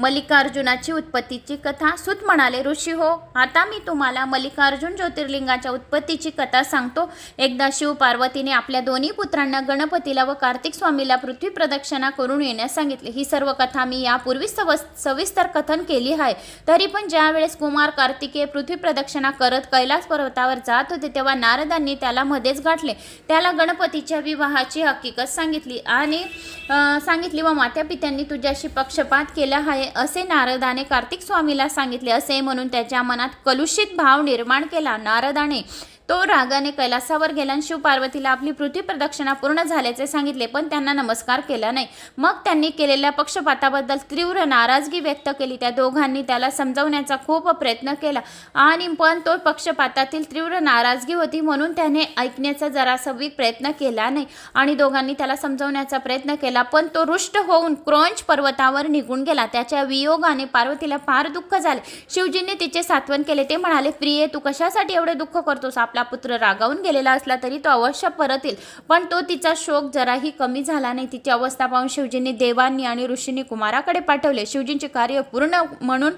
मल्लिकार्जुनाची उत्पत्तीची कथा सुत म्हणाले ऋषी हो आता मी तुम्हाला मल्लिकार्जुन ज्योतिर्लिंगाच्या उत्पत्तीची कथा सांगतो एकदा शिव पार्वतीने आपल्या दोन्ही पुत्रांना गणपतीला व कार्तिक स्वामीला पृथ्वी प्रदक्षिणा करून येण्यास सांगितले ही सर्व कथा मी यापूर्वीच सव सविस्तर कथन केली आहे तरी पण ज्यावेळेस कुमार कार्तिके पृथ्वी प्रदक्षिणा करत कैलास पर्वतावर जात होते तेव्हा नारदांनी त्याला मध्येच गाठले त्याला गणपतीच्या विवाहाची हकीकत सांगितली आणि सांगितली व मात्यापित्यांनी तुझ्याशी पक्षपात केला आहे असे नारदाने कार्तिक स्वामीला सांगितले असे म्हणून त्याच्या मनात कलुषित भाव निर्माण केला नारदाने तो रागाने कैलासावर गेला आणि शिव पार्वतीला आपली पृथ्वी प्रदक्षिणा पूर्ण झाल्याचे सांगितले पण त्यांना नमस्कार केला नाही मग त्यांनी केलेल्या पक्षपाताबद्दल तीव्र नाराजगी व्यक्त केली त्या दोघांनी त्याला समजवण्याचा खूप प्रयत्न केला आणि पण तो पक्षपातातील तीव्र नाराजगी होती म्हणून त्याने ऐकण्याचा जरा सवी प्रयत्न केला नाही आणि दोघांनी त्याला समजवण्याचा प्रयत्न केला पण तो रुष्ट होऊन क्रोंच पर्वतावर निघून गेला त्याच्या वियोगाने पार्वतीला फार दुःख झाले शिवजींनी तिचे सात्वन केले ते म्हणाले प्रिये तू कशासाठी एवढे दुःख करतोस आपला पुत्र रागावून गेलेला असला तरी तो अवश्य परत येईल पण तो तिचा शोक जराही कमी झाला नाही तिची अवस्था पाहून शिवजींनी देवांनी आणि ऋषींनी कुमाराकडे पाठवले शिवजींचे कार्य पूर्ण म्हणून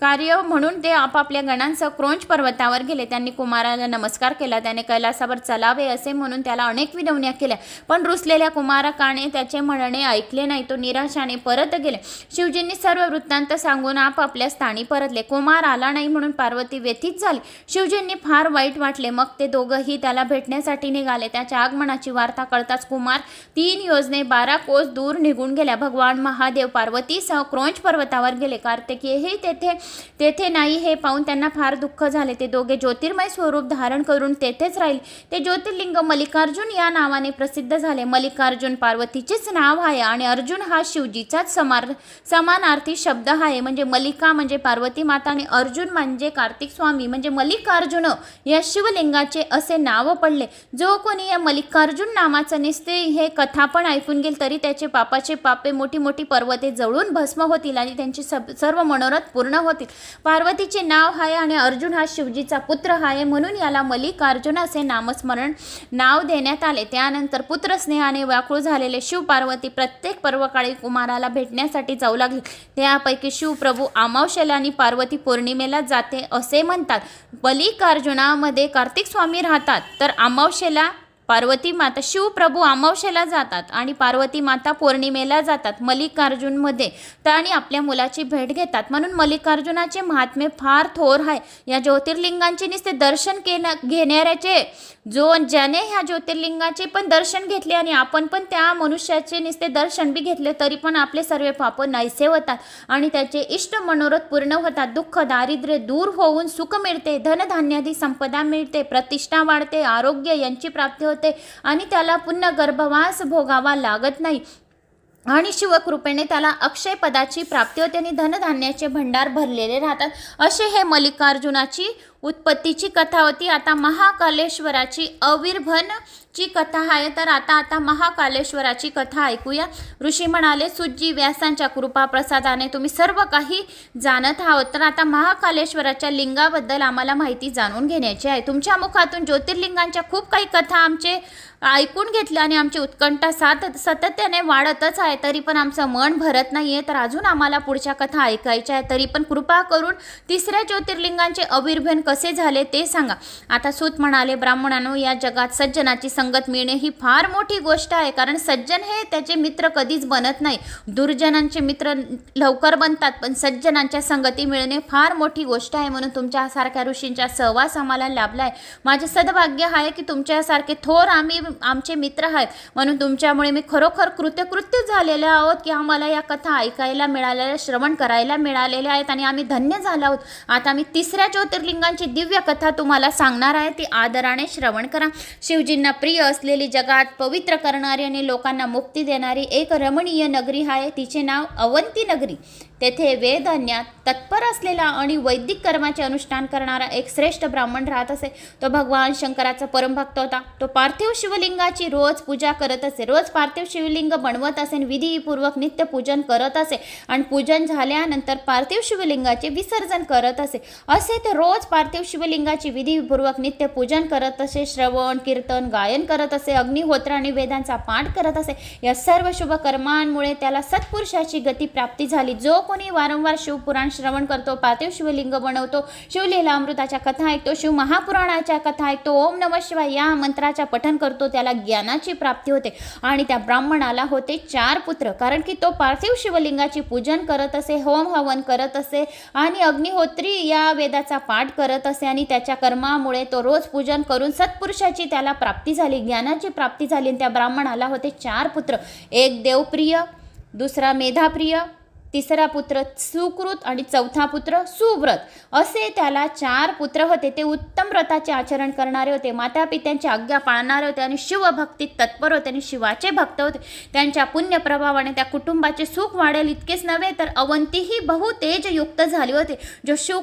कार्य म्हणून ते आपापल्या गणांसह क्रोंच पर्वतावर गेले त्यांनी कुमाराला नमस्कार केला त्याने कैलासावर चलावे असे म्हणून त्याला अनेक विनवण्या केल्या पण रुसलेल्या कुमारकाने त्याचे म्हणणे ऐकले नाही तो निराशाने परत गेले शिवजींनी सर्व वृत्तांत सांगून आपापल्या स्थानी परतले कुमार आला नाही म्हणून पार्वती व्यथित झाली शिवजींनी फार वाईट वाटले मग ते दोघंही त्याला भेटण्यासाठी निघाले त्याच्या आगमनाची वार्ता कळताच कुमार तीन योजने बारा कोस दूर निघून गेल्या भगवान महादेव पार्वतीसह क्रोंच पर्वतावर गेले हे तेथे तेथे नाही हे पाहून त्यांना फार दुःख झाले ते दोघे ज्योतिर्मय स्वरूप धारण करून तेथेच राहील ते ज्योतिर्लिंग मल्लिकार्जुन या नावाने प्रसिद्ध झाले मल्लिकार्जुन पार्वतीचेच नाव आहे आणि अर्जुन हा शिवजीचाच समार समानार्थी शब्द आहे म्हणजे मल्लिका म्हणजे पार्वती माता आणि अर्जुन म्हणजे कार्तिक स्वामी म्हणजे मल्लिकार्जुन या शिवलिंगाचे असे नाव पडले जो कोणी या मल्लिकार्जुन नामाचं निस्ते हे कथा पण ऐकून गेल तरी त्याचे पापाचे पापे मोठी मोठी पर्वते जळून भस्म होतील आणि त्यांची सर्व मनोरथ पूर्ण होतील होतील पार्वतीचे नाव हाय आणि अर्जुन हा शिवजीचा पुत्र हाय म्हणून याला मल्लिकार्जुन असे नामस्मरण नाव देण्यात आले त्यानंतर पुत्रस्नेहाने व्याकुळ झालेले शिव पार्वती प्रत्येक पर्वकाळी कुमाराला भेटण्यासाठी जाऊ लागले त्यापैकी शिवप्रभू आमावशेला आणि पार्वती पौर्णिमेला जाते असे म्हणतात मल्लिकार्जुनामध्ये कार्तिक स्वामी राहतात तर आमावशेला पार्वती माता शिवप्रभू अमावशेला जातात आणि पार्वती माता पौर्णिमेला जातात मल्लिकार्जुनमध्ये तर आणि आपल्या मुलाची भेट घेतात म्हणून मल्लिकार्जुनाचे महात्मे फार थोर आहे या ज्योतिर्लिंगांचे नुसते दर्शन केन घेणाऱ्याचे जो ज्याने ह्या ज्योतिर्लिंगाचे पण दर्शन घेतले आणि आपण पण त्या मनुष्याचे निस्ते दर्शन बी घेतले तरी पण आपले सर्व पाप नैसे होतात आणि त्याचे इष्ट मनोरथ पूर्ण होतात दुःख दारिद्र्य दूर होऊन सुख मिळते धनधान्यादी संपदा मिळते प्रतिष्ठा वाढते आरोग्य यांची प्राप्ती होते होते आणि त्याला पुन्हा गर्भवास भोगावा लागत नाही आणि शिवकृपेने त्याला अक्षय पदाची प्राप्ती होते आणि धनधान्याचे भंडार भरलेले राहतात असे हे मल्लिकार्जुनाची उत्पत्तीची कथा होती आता महाकालेश्वराची अविर्भनची कथा आहे तर आता आता महाकालेश्वराची कथा ऐकूया ऋषी म्हणाले सुजी व्यासांच्या कृपा प्रसादाने तुम्ही सर्व काही जाणत आहोत तर आता महाकालेश्वराच्या लिंगाबद्दल आम्हाला माहिती जाणून घेण्याची आहे तुमच्या मुखातून ज्योतिर्लिंगांच्या खूप काही कथा आमचे ऐकून घेतल्या आणि आमची उत्कंठा सात सातत्याने वाढतच आहे तरी पण आमचं मन भरत नाही आहे तर अजून आम्हाला पुढच्या कथा ऐकायच्या आहे तरी पण कृपा करून तिसऱ्या ज्योतिर्लिंगांचे अविर्भन कसे कसे झाले ते सांगा आता सूत म्हणाले ब्राह्मणांनो या जगात सज्जनाची संगत मिळणे ही फार मोठी गोष्ट आहे कारण सज्जन हे त्याचे मित्र कधीच बनत नाही दुर्जनांचे मित्र लवकर बनतात पण सज्जनांच्या संगती मिळणे फार मोठी गोष्ट आहे म्हणून तुमच्यासारख्या ऋषींचा सहवास आम्हाला लाभला आहे माझे सद्भाग्य आहे की तुमच्यासारखे थोर आम्ही आमचे मित्र आहेत म्हणून तुमच्यामुळे मी खरोखर कृत्यकृत्य झालेले आहोत की आम्हाला या कथा ऐकायला मिळालेल्या श्रवण करायला मिळालेल्या आहेत आणि आम्ही धन्य झालो आहोत आता आम्ही तिसऱ्या ज्योतिर्लिंगांची दिव्य कथा तुम्हाला सांगणार आहे ती आदराने श्रवण करा शिवजींना प्रिय असलेली जगात पवित्र करणारी आणि लोकांना मुक्ती देणारी एक रमणीय नगरी आहे तिचे नाव अवंती नगरी तेथे वेद वेधन्यात तत्पर असलेला आणि वैदिक कर्माचे अनुष्ठान करणारा एक श्रेष्ठ ब्राह्मण राहत असे तो भगवान शंकराचा परमभक्त होता तो पार्थिव शिवलिंगाची रोज पूजा करत असे रोज पार्थिव शिवलिंग बनवत असे विधीपूर्वक नित्य पूजन करत असे आणि पूजन झाल्यानंतर पार्थिव शिवलिंगाचे विसर्जन करत असे असे ते रोज पार्थिव शिवलिंगाची विधीपूर्वक नित्य पूजन करत असे श्रवण कीर्तन गायन करत असे अग्निहोत्र आणि वेदांचा पाठ करत असे या सर्व शुभकर्मांमुळे त्याला सत्पुरुषाची गती प्राप्ती झाली जो कोणी वारंवार शिवपुराण श्रवण करतो पार्थिव शिवलिंग बनवतो शिवलीला अमृताच्या कथा ऐकतो शिव महापुराणाच्या कथा ऐकतो ओम नम शिवाय या मंत्राच्या पठन करतो त्याला ज्ञानाची प्राप्ती होते आणि त्या ब्राह्मणाला होते चार पुत्र कारण की तो पार्थिव शिवलिंगाची पूजन करत असे होम हवन करत असे आणि अग्निहोत्री या वेदाचा पाठ करत असे आणि त्याच्या कर्मामुळे तो रोज पूजन करून सत्पुरुषाची त्याला प्राप्ती झाली ज्ञानाची प्राप्ती झाली आणि त्या ब्राह्मणाला होते चार पुत्र एक देवप्रिय दुसरा मेधाप्रिय तिसरा पुत्र सुकृत आणि चौथा पुत्र सुव्रत असे त्याला चार पुत्र होते ते उत्तम व्रताचे आचरण करणारे होते माता पित्यांची आज्ञा पाळणारे होते आणि शिवभक्तीत तत्पर होते आणि शिवाचे भक्त होते त्यांच्या पुण्यप्रभावाने त्या कुटुंबाचे सुख वाढेल इतकेच नव्हे तर अवंतीही बहुतेजयुक्त झाली होती जो शिव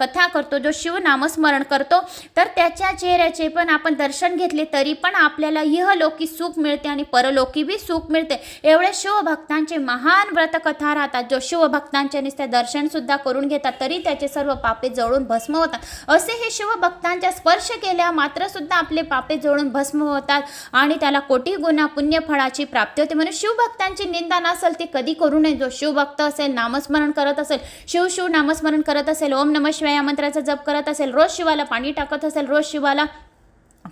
कथा करतो जो शिव नामस्मरण करतो तर त्याच्या चेहऱ्याचे पण आपण दर्शन घेतले तरी पण आपल्याला इहलोकी सुख मिळते आणि परलोकी बी सुख मिळते एवढे शिवभक्तांचे महान व्रतकथा राहतात जो शिवभक्तांच्या निस्ते दर्शन दर्शनसुद्धा करून घेतात तरी त्याचे सर्व पापे जळून भस्म होतात असे हे शिवभक्तांच्या स्पर्श केल्या मात्र सुद्धा आपले पापे जळून भस्म होतात आणि त्याला कोटी गुन्हा पुण्यफळाची प्राप्ती होते म्हणून शिवभक्तांची निंदा नसेल ती कधी करू नये जो शिवभक्त असेल नामस्मरण करत असेल शिव शिव नामस्मरण करत असेल ओम नम शिवाय या मंत्राचा जप करत असेल रोज शिवाला पाणी टाकत असेल रोज शिवाला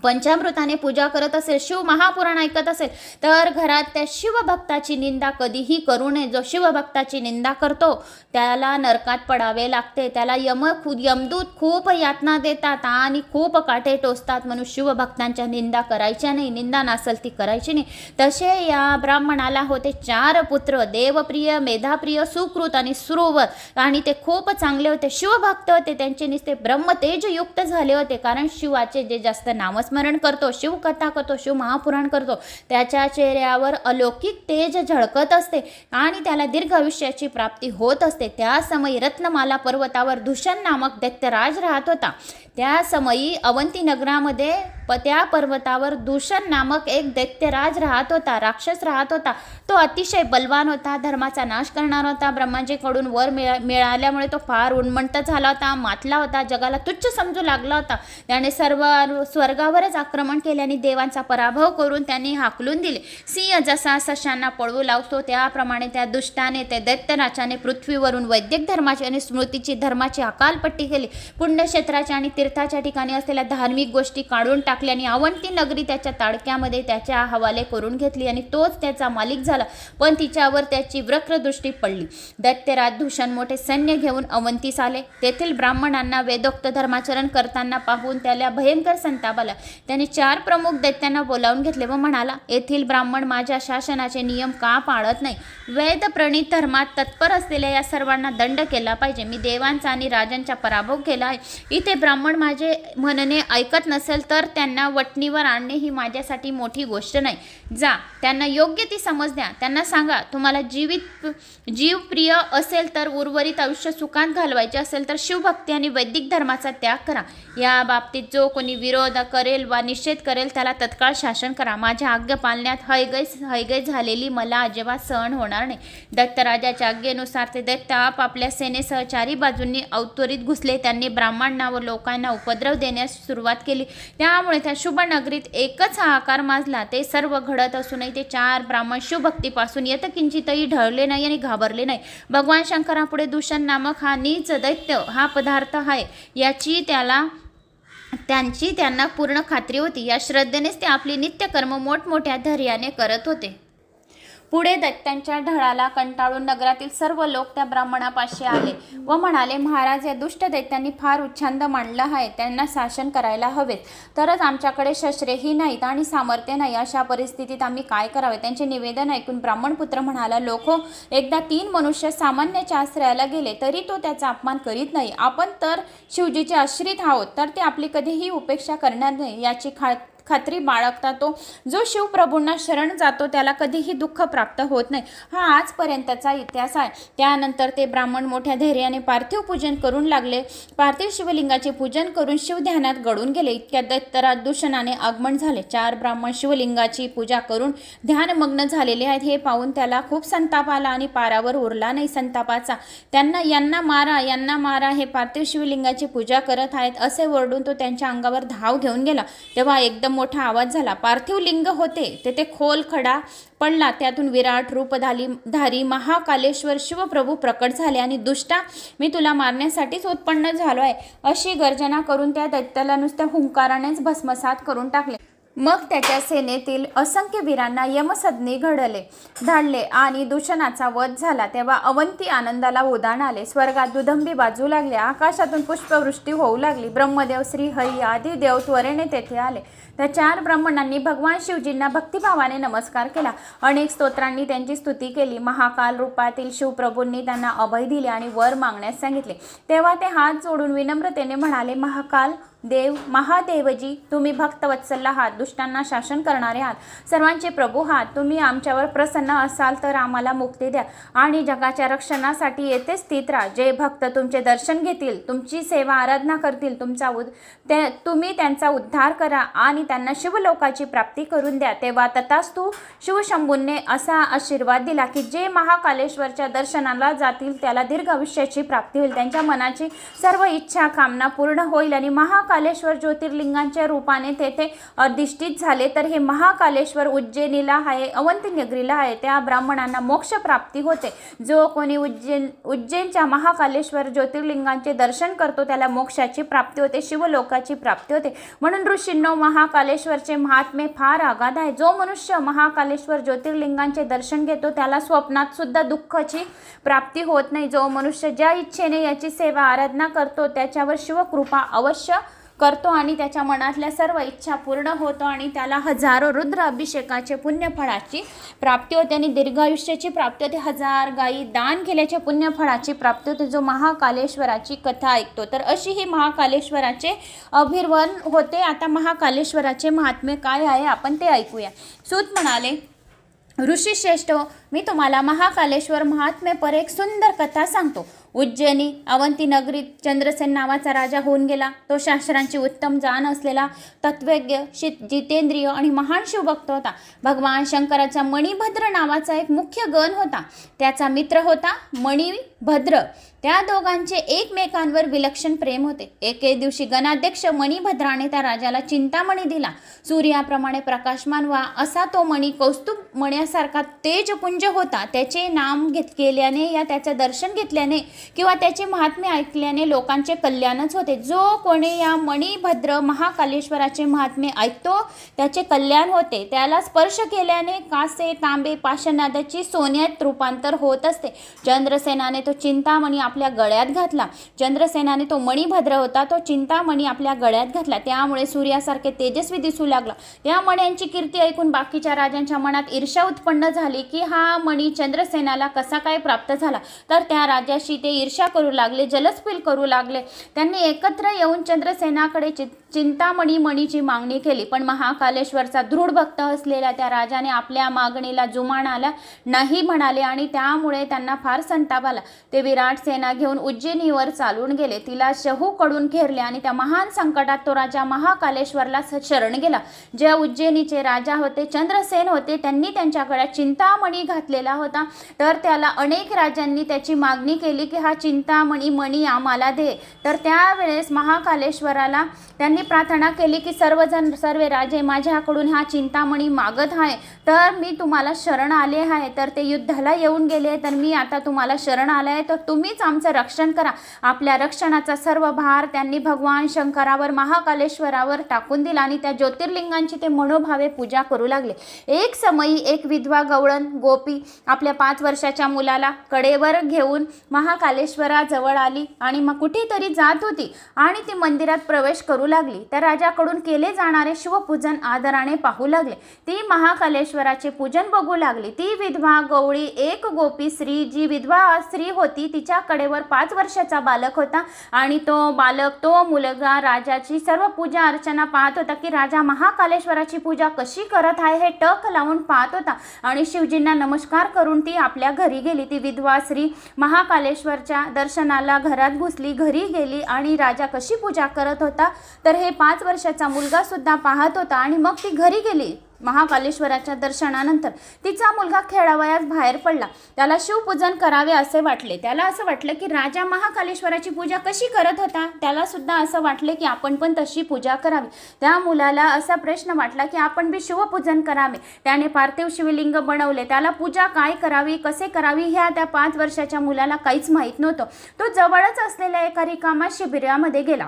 पंचामृताने पूजा करत असेल शिव महापुराण ऐकत असेल तर घरात त्या शिवभक्ताची निंदा कधीही करू नये जो शिवभक्ताची निंदा करतो त्याला नरकात पडावे लागते त्याला यम खुद यमदूत खूप यातना देतात आणि खूप काटे टोचतात म्हणून शिवभक्तांच्या निंदा करायच्या नाही निंदा नसेल ती करायची नाही तसे या ब्राह्मणाला होते चार पुत्र देवप्रिय मेधाप्रिय सुकृत आणि सुरोवर आणि ते खूप चांगले होते शिवभक्त होते त्यांचे निस्ते युक्त झाले होते कारण शिवाचे जे जास्त नाव स्मरण करतो शिवकथा करतो शिव महापुराण करतो त्याच्या चेहऱ्यावर अलौकिक तेज झळकत असते आणि त्याला दीर्घ आयुष्याची प्राप्ती होत असते त्या समयी रत्नमाला पर्वतावर दुषण नामक दैत्यराज राहत होता त्या समयी अवंती नगरामध्ये प त्या पर्वतावर दूषण नामक एक दैत्यराज राहत होता राक्षस राहत होता तो अतिशय बलवान होता धर्माचा नाश करणार होता ब्रह्माजीकडून वर मिळा मिळाल्यामुळे तो फार उन्मंत झाला होता मातला होता जगाला तुच्छ समजू लागला होता त्याने सर्व स्वर्ग देवावरच आक्रमण केल्याने देवांचा पराभव करून त्यांनी हाकलून दिले सिंह जसा सशांना पळवू लावतो त्याप्रमाणे त्या दुष्टाने त्या दैत्यराजाने पृथ्वीवरून वैद्यक धर्माची आणि स्मृतीची धर्माची अकालपट्टी केली पुण्यक्षेत्राच्या आणि तीर्थाच्या ठिकाणी असलेल्या धार्मिक गोष्टी काढून टाकल्या आणि अवंती नगरी त्याच्या ताडक्यामध्ये त्याच्या हवाले करून घेतली आणि तोच त्याचा मालिक झाला पण तिच्यावर त्याची वक्रदृष्टी पडली दैत्यराज दूषण मोठे सैन्य घेऊन अवंतीस आले तेथील ब्राह्मणांना वेदोक्त धर्माचरण करताना पाहून त्याला भयंकर संताप आला त्याने चार प्रमुख दैत्यांना बोलावून घेतले व म्हणाला येथील ब्राह्मण माझ्या शासनाचे नियम का पाळत नाही वेद प्रणित धर्मात तत्पर असलेल्या या सर्वांना दंड केला पाहिजे मी देवांचा आणि राजांचा पराभव केला आहे इथे ब्राह्मण माझे म्हणणे ऐकत नसेल तर त्यांना वटणीवर आणणे ही माझ्यासाठी मोठी गोष्ट नाही जा त्यांना योग्य ती समज द्या त्यांना सांगा तुम्हाला जीवित जीवप्रिय असेल तर उर्वरित आयुष्य सुखांत घालवायचे असेल तर शिवभक्ती आणि वैदिक धर्माचा त्याग करा या बाबतीत जो कोणी विरोध करेल वा निषेध करेल त्याला तत्काळ शासन करा माझ्या आज्ञा पालण्यात हयगय हयगय झालेली मला अजिबात सहन होणार नाही दत्तराजाच्या आज्ञेनुसार ते दत्त आपल्या सेनेसह चारी बाजूंनी अवतरित घुसले त्यांनी ब्राह्मणांना व लोकांना उपद्रव देण्यास सुरुवात केली त्यामुळे त्या शुभ नगरीत एकच आकार माजला ते सर्व घडत असूनही ते चार ब्राह्मण शिवभक्तीपासून किंचितही ढळले नाही आणि घाबरले नाही भगवान शंकरापुढे दूषण नामक हा नीच दैत्य हा पदार्थ आहे याची त्याला त्यांची त्यांना पूर्ण खात्री होती या श्रद्धेनेच ते आपली नित्यकर्म मोठमोठ्या धैर्याने करत होते पुढे दैत्यांच्या ढळाला कंटाळून नगरातील सर्व लोक त्या ब्राह्मणापाशी आले व म्हणाले महाराज या दुष्ट दैत्यांनी फार उच्छांद मांडला आहे त्यांना शासन करायला हवेत तरच आमच्याकडे शस्त्रेही नाहीत आणि सामर्थ्य नाही अशा परिस्थितीत आम्ही काय करावे त्यांचे निवेदन ऐकून ब्राह्मण पुत्र म्हणाला हो एकदा तीन मनुष्य सामान्याच्या आश्रयाला गेले तरी तो त्याचा अपमान करीत नाही आपण तर शिवजीचे आश्रित आहोत तर ते आपली कधीही उपेक्षा करणार नाही याची खा खात्री बाळगता तो जो शिवप्रभूंना शरण जातो त्याला कधीही दुःख प्राप्त होत नाही हा आजपर्यंतचा इतिहास आहे त्यानंतर ते ब्राह्मण मोठ्या धैर्याने पार्थिव पूजन करून लागले पार्थिव शिवलिंगाचे पूजन करून शिवध्यानात गडून गेले इतक्या दैत्तरात दूषणाने आगमन झाले चार ब्राह्मण शिवलिंगाची पूजा करून ध्यानमग्न झालेले आहेत हे पाहून त्याला खूप संताप आला आणि पारावर उरला नाही संतापाचा त्यांना यांना मारा यांना मारा हे पार्थिव शिवलिंगाची पूजा करत आहेत असे वरडून तो त्यांच्या अंगावर धाव घेऊन गेला तेव्हा एकदम मोठा आवाज झाला पार्थिव लिंग होते तेथे खोल खडा पडला त्यातून विराट रूपधाली धारी महाकालेश्वर शिवप्रभू प्रकट झाले आणि दुष्टा मी तुला मारण्यासाठीच उत्पन्न झालो आहे अशी गर्जना करून त्या दैत्याला नुसत्या हुंकारानेच भस्मसात करून टाकले मग त्याच्या सेनेतील असंख्य वीरांना यमसदनी घडले धाडले आणि दूषणाचा वध झाला तेव्हा अवंती आनंदाला उदाण आले स्वर्गात दुधंबी बाजू लागले आकाशातून पुष्पवृष्टी होऊ लागली ब्रह्मदेव श्री हरी आदी देव त्वरेने तेथे आले त्या चार ब्राह्मणांनी भगवान शिवजींना भक्तिभावाने नमस्कार केला अनेक स्तोत्रांनी त्यांची स्तुती केली महाकाल रूपातील शिवप्रभूंनी त्यांना अभय दिले आणि वर मागण्यास सांगितले तेव्हा ते हात जोडून विनम्रतेने म्हणाले महाकाल देव महादेवजी तुम्ही भक्त वत्सलला आहात दुष्टांना शासन करणारे आहात सर्वांचे प्रभू आहात तुम्ही आमच्यावर प्रसन्न असाल तर आम्हाला मुक्ती द्या आणि जगाच्या रक्षणासाठी येथे स्थित राहा जे भक्त तुमचे दर्शन घेतील तुमची सेवा आराधना करतील तुमचा उद ते तुम्ही त्यांचा उद्धार करा आणि त्यांना शिवलोकाची प्राप्ती करून द्या तेव्हा तू शिवशंभूंने असा आशीर्वाद दिला की जे महाकालेश्वरच्या दर्शनाला जातील त्याला दीर्घ आयुष्याची प्राप्ती होईल त्यांच्या मनाची सर्व इच्छा कामना पूर्ण होईल आणि महाकाल महाकालेश्वर ज्योतिर्लिंगांच्या रूपाने तेथे अधिष्ठित झाले तर हे महाकालेश्वर उज्जैनीला आहे अवंतनगरीला आहे त्या ब्राह्मणांना मोक्षप्राप्ती होते जो कोणी उज्जैन उज्जैनच्या महाकालेश्वर ज्योतिर्लिंगांचे दर्शन करतो त्याला मोक्षाची प्राप्ती होते शिवलोकाची प्राप्ती होते म्हणून ऋषींनो महाकालेश्वरचे महात्मे फार आघात आहे जो मनुष्य महाकालेश्वर ज्योतिर्लिंगांचे दर्शन घेतो त्याला स्वप्नात सुद्धा दुःखाची प्राप्ती होत नाही जो मनुष्य ज्या इच्छेने याची सेवा आराधना करतो त्याच्यावर शिवकृपा अवश्य करतो आणि त्याच्या मनातल्या सर्व इच्छा पूर्ण होतो आणि त्याला हजारो रुद्र अभिषेकाचे पुण्यफळाची प्राप्ती होते आणि आयुष्याची प्राप्ती होते हजार गायी दान केल्याच्या पुण्यफळाची प्राप्ती होते जो महाकालेश्वराची कथा ऐकतो तर अशी ही महाकालेश्वराचे अभिर्वन होते आता महाकालेश्वराचे महात्मे काय आहे आपण ते ऐकूया सूत म्हणाले ऋषी श्रेष्ठ मी तुम्हाला महाकालेश्वर महात्म्य पर एक सुंदर कथा सांगतो उज्जैनी अवंतीनगरीत चंद्रसेन नावाचा राजा होऊन गेला तो शास्त्रांची उत्तम जाण असलेला तत्वज्ञ शित जितेंद्रिय आणि महान शिवभक्त होता भगवान शंकराचा मणिभद्र नावाचा एक मुख्य गण होता त्याचा मित्र होता मणिभद्र त्या दोघांचे एकमेकांवर विलक्षण प्रेम होते एके दिवशी गणाध्यक्ष मणिभद्राने त्या राजाला चिंतामणी दिला सूर्याप्रमाणे प्रकाशमान वा असा तो मणी कौस्तुभ मण्यासारखा तेजपुंज होता त्याचे नाम घेत केल्याने या त्याचं दर्शन घेतल्याने किंवा त्याचे महात्म्य ऐकल्याने लोकांचे कल्याणच होते जो कोणी या मणिभद्र महाकालेश्वराचे महात्मे ऐकतो त्याचे कल्याण होते त्याला स्पर्श केल्याने कासे तांबे पाषाणादाची सोन्यात रूपांतर होत असते चंद्रसेनाने तो चिंतामणी आपल्या गळ्यात घातला चंद्रसेनाने तो मणिभद्र होता तो चिंतामणी आपल्या गळ्यात घातला त्यामुळे सूर्यासारखे तेजस्वी दिसू लागला या मण्यांची कीर्ती ऐकून बाकीच्या राजांच्या मनात ईर्ष्या उत्पन्न झाली की हा मणी चंद्रसेनाला कसा काय प्राप्त झाला तर त्या राजाशी ते ईर्ष्या करू लागले जलस्पील करू लागले त्यांनी एकत्र येऊन चंद्रसेनाकडे चि चिंतामणी मणीची मागणी केली पण महाकालेश्वरचा दृढ भक्त असलेल्या त्या राजाने आपल्या मागणीला जुमानाला नाही म्हणाले आणि त्यामुळे त्यांना फार संताप आला ते विराट सेना घेऊन उज्जैनीवर चालून गेले तिला शहू कडून घेरले आणि त्या महान संकटात तो राजा महाकालेश्वरला शरण गेला ज्या उज्जैनीचे राजा होते चंद्रसेन होते त्यांनी त्यांच्याकडे चिंतामणी घातलेला होता तर त्याला अनेक राजांनी त्याची मागणी केली की हा चिंतामणी मणी आम्हाला दे तर त्यावेळेस महाकालेश्वराला त्यांनी प्रार्थना केली की सर्वजण सर्व राजे माझ्याकडून हा चिंतामणी मागत आहे तर मी तुम्हाला शरण आले आहे तर ते युद्धाला येऊन गेले तर मी आता तुम्हाला शरण आलं आहे तर तुम्हीच आमचं रक्षण करा आपल्या रक्षणाचा सर्व भार त्यांनी भगवान शंकरावर महाकालेश्वरावर टाकून दिला आणि त्या ज्योतिर्लिंगांची ते मनोभावे पूजा करू लागले एक समयी एक विधवा गवळण गोपी आपल्या पाच वर्षाच्या मुलाला कडेवर घेऊन महाकालेश्वराजवळ आली आणि मग कुठेतरी जात होती आणि ती मंदिरात प्रवेश करू लागली त्या राजाकडून केले जाणारे शिवपूजन आदराने पाहू लागले ती महाकालेश्वराचे पूजन बघू लागली ती विधवा गवळी एक गोपी स्त्री जी विधवा स्त्री होती तिच्या कडेवर पाच वर्षाचा बालक होता आणि तो बालक तो मुलगा राजाची सर्व पूजा अर्चना पाहत होता की राजा महाकालेश्वराची पूजा कशी करत आहे हे टक लावून पाहत होता आणि शिवजींना नमस्कार करून ती आपल्या घरी गेली ती विधवा श्री महाकालेश्वरच्या दर्शनाला घरात घुसली घरी गेली आणि राजा कशी पूजा करत होता तर हे पाच वर्षाचा मुलगा सुद्धा पाहत होता आणि मग ती घरी गेली महाकालेश्वराच्या दर्शनानंतर तिचा मुलगा खेळावयास बाहेर पडला त्याला शिवपूजन करावे असे वाटले त्याला असं वाटलं की राजा महाकालेश्वराची पूजा कशी करत होता त्याला सुद्धा असं वाटले की आपण पण तशी पूजा करावी त्या मुलाला असा प्रश्न वाटला की आपण बी शिवपूजन करावे त्याने पार्थिव शिवलिंग बनवले त्याला पूजा काय करावी कसे करावी ह्या त्या पाच वर्षाच्या मुलाला काहीच माहीत नव्हतं तो जवळच असलेल्या एका रिकामा शिबिरामध्ये गेला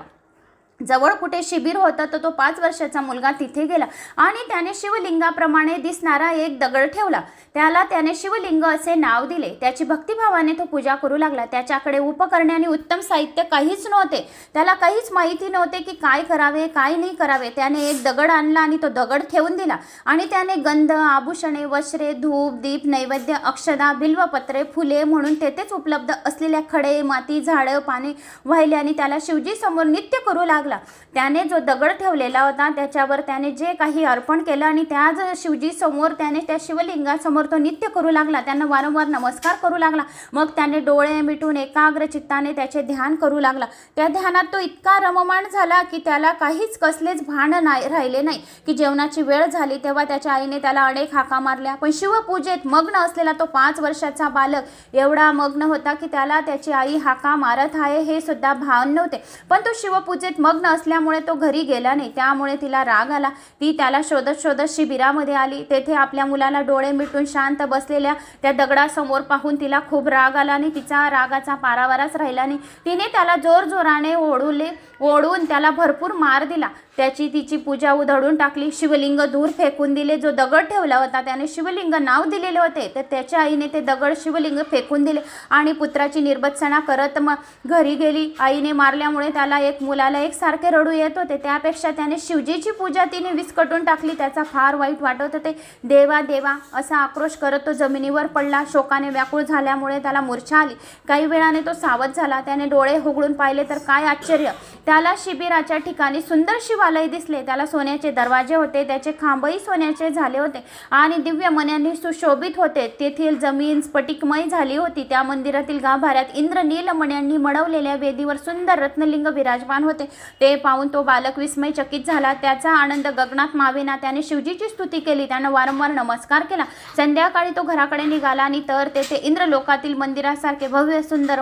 जवळ कुठे शिबिर होतं तर तो पाच वर्षाचा मुलगा तिथे गेला आणि त्याने शिवलिंगाप्रमाणे दिसणारा एक दगड ठेवला त्याला त्याने शिवलिंग असे नाव दिले त्याची भक्तिभावाने तो पूजा करू लागला त्याच्याकडे उपकरणे आणि उत्तम साहित्य काहीच नव्हते त्याला काहीच माहिती नव्हते की काय करावे काय नाही करावे त्याने एक दगड आणला आणि तो दगड ठेवून दिला आणि त्याने गंध आभूषणे वस्त्रे धूप दीप नैवेद्य अक्षदा बिल्वपत्रे फुले म्हणून तेथेच उपलब्ध असलेल्या खडे माती झाडं पाने वाहिले आणि त्याला समोर नित्य करू लागले लागला त्याने जो दगड ठेवलेला होता त्याच्यावर त्याने जे काही अर्पण केलं आणि त्याच समोर त्याने त्या शिवलिंगासमोर तो नित्य करू लागला त्यांना वारंवार नमस्कार करू लागला मग त्याने डोळे मिटून एकाग्र चित्ताने त्याचे ध्यान करू लागला त्या ध्यानात तो इतका रममाण झाला की त्याला काहीच कसलेच भान नाही राहिले नाही की जेवणाची वेळ झाली तेव्हा त्याच्या आईने त्याला अनेक हाका मारल्या पण शिवपूजेत मग्न असलेला तो पाच वर्षाचा बालक एवढा मग्न होता की त्याला त्याची आई हाका मारत आहे हे सुद्धा भान नव्हते पण तो शिवपूजेत मग संलग्न असल्यामुळे तो घरी गेला नाही त्यामुळे तिला राग आला ती त्याला शोधत शोधत शिबिरामध्ये आली तेथे आपल्या मुलाला डोळे मिटून शांत बसलेल्या त्या दगडासमोर पाहून तिला खूप राग आला आणि तिचा रागाचा पारावाराच राहिला नाही तिने त्याला जोरजोराने ओढूले ओढून त्याला भरपूर मार दिला त्याची तिची पूजा उधळून टाकली शिवलिंग धूर फेकून दिले जो दगड ठेवला होता त्याने शिवलिंग नाव दिलेले होते तर त्याच्या आईने ते दगड शिवलिंग फेकून दिले आणि पुत्राची निर्बत्सना करत मग घरी गेली आईने मारल्यामुळे त्याला एक मुलाला एकसारखे रडू येत होते त्यापेक्षा त्याने शिवजीची पूजा तिने विस्कटून टाकली त्याचा फार वाईट वाटत होते देवा देवा असा आक्रोश करत तो जमिनीवर पडला शोकाने व्याकुळ झाल्यामुळे त्याला मूर्छा आली काही वेळाने तो सावध झाला त्याने डोळे उघडून पाहिले तर काय आश्चर्य त्याला शिबिराच्या ठिकाणी सुंदर शिवा आलय दिसले त्याला सोन्याचे दरवाजे होते त्याचे खांबही सोन्याचे झाले होते आणि दिव्य मन्याने सुशोभित होते तेथील जमीन स्फटिकमय झाली होती त्या मंदिरातील गाभाऱ्यात इंद्रनील मण्यांनी मडवलेल्या वेदीवर सुंदर रत्नलिंग विराजमान होते ते पाहून तो बालक विस्मय चकित झाला त्याचा आनंद गगनात मावेना त्याने शिवजीची स्तुती केली त्यानं वारंवार नमस्कार केला संध्याकाळी तो घराकडे निघाला आणि तर तेथे इंद्रलोकातील मंदिरासारखे भव्य सुंदर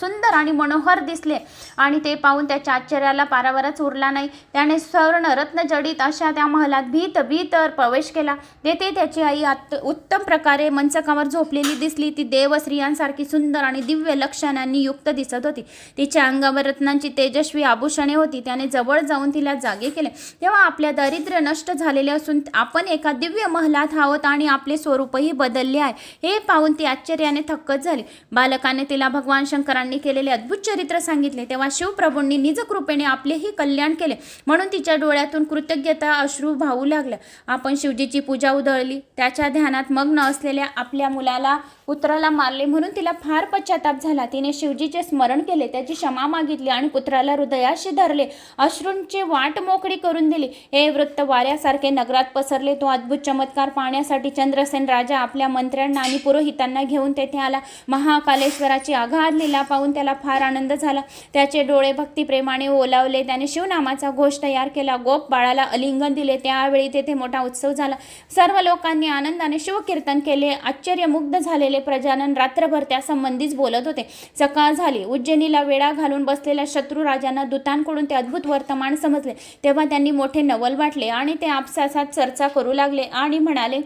सुंदर आणि मनोहर दिसले आणि ते पाहून त्याच्या आश्चर्याला पारावरच उरला नाही त्याने आणि स्वर्ण जडित अशा त्या महालात भीत भीतर प्रवेश केला तेथे त्याची आई आत उत्तम प्रकारे मंचकावर झोपलेली दिसली ती देव स्त्रियांसारखी सुंदर आणि दिव्य लक्षणांनी युक्त दिसत होती तिच्या अंगावर रत्नांची तेजस्वी आभूषणे होती त्याने जवळ जाऊन तिला जागे केले तेव्हा आपल्या दारिद्र्य नष्ट झालेले असून आपण एका दिव्य महलात आहोत आणि आपले स्वरूपही बदलले आहे हे पाहून ती आश्चर्याने थक्कच झाली बालकाने तिला भगवान शंकरांनी केलेले अद्भुत चरित्र सांगितले तेव्हा शिवप्रभूंनी निजकृपेने आपलेही कल्याण केले म्हणून तिच्या डोळ्यातून कृतज्ञता अश्रू वाहू लागल्या आपण शिवजीची पूजा उधळली त्याच्या ध्यानात मग्न असलेल्या आपल्या मुलाला पुत्राला मारले म्हणून तिला फार पश्चाताप झाला तिने शिवजीचे स्मरण केले त्याची क्षमा मागितली आणि पुत्राला हृदयाशी धरले अश्रूंची वाट मोकळी करून दिली हे वृत्त वाऱ्यासारखे नगरात पसरले तो अद्भुत चमत्कार पाहण्यासाठी चंद्रसेन राजा आपल्या मंत्र्यांना आणि पुरोहितांना घेऊन तेथे आला महाकालेश्वराची आघात लिला पाहून त्याला फार आनंद झाला त्याचे डोळे भक्तिप्रेमाने ओलावले त्याने शिवनामाचा गोष्ट तयार केला गोप बाळाला अलिंगन दिले त्यावेळी तेथे मोठा उत्सव झाला सर्व लोकांनी आनंदाने शिवकीर्तन केले आश्चर्यमुग्ध झालेले प्रजानन रात्रभर त्यासंबंधीच बोलत होते सकाळ झाली उज्जैनीला वेळा घालून बसलेल्या शत्रू राजांना दूतांकडून ते अद्भुत वर्तमान समजले तेव्हा त्यांनी मोठे नवल वाटले आणि ते आपसासात चर्चा करू लागले आणि म्हणाले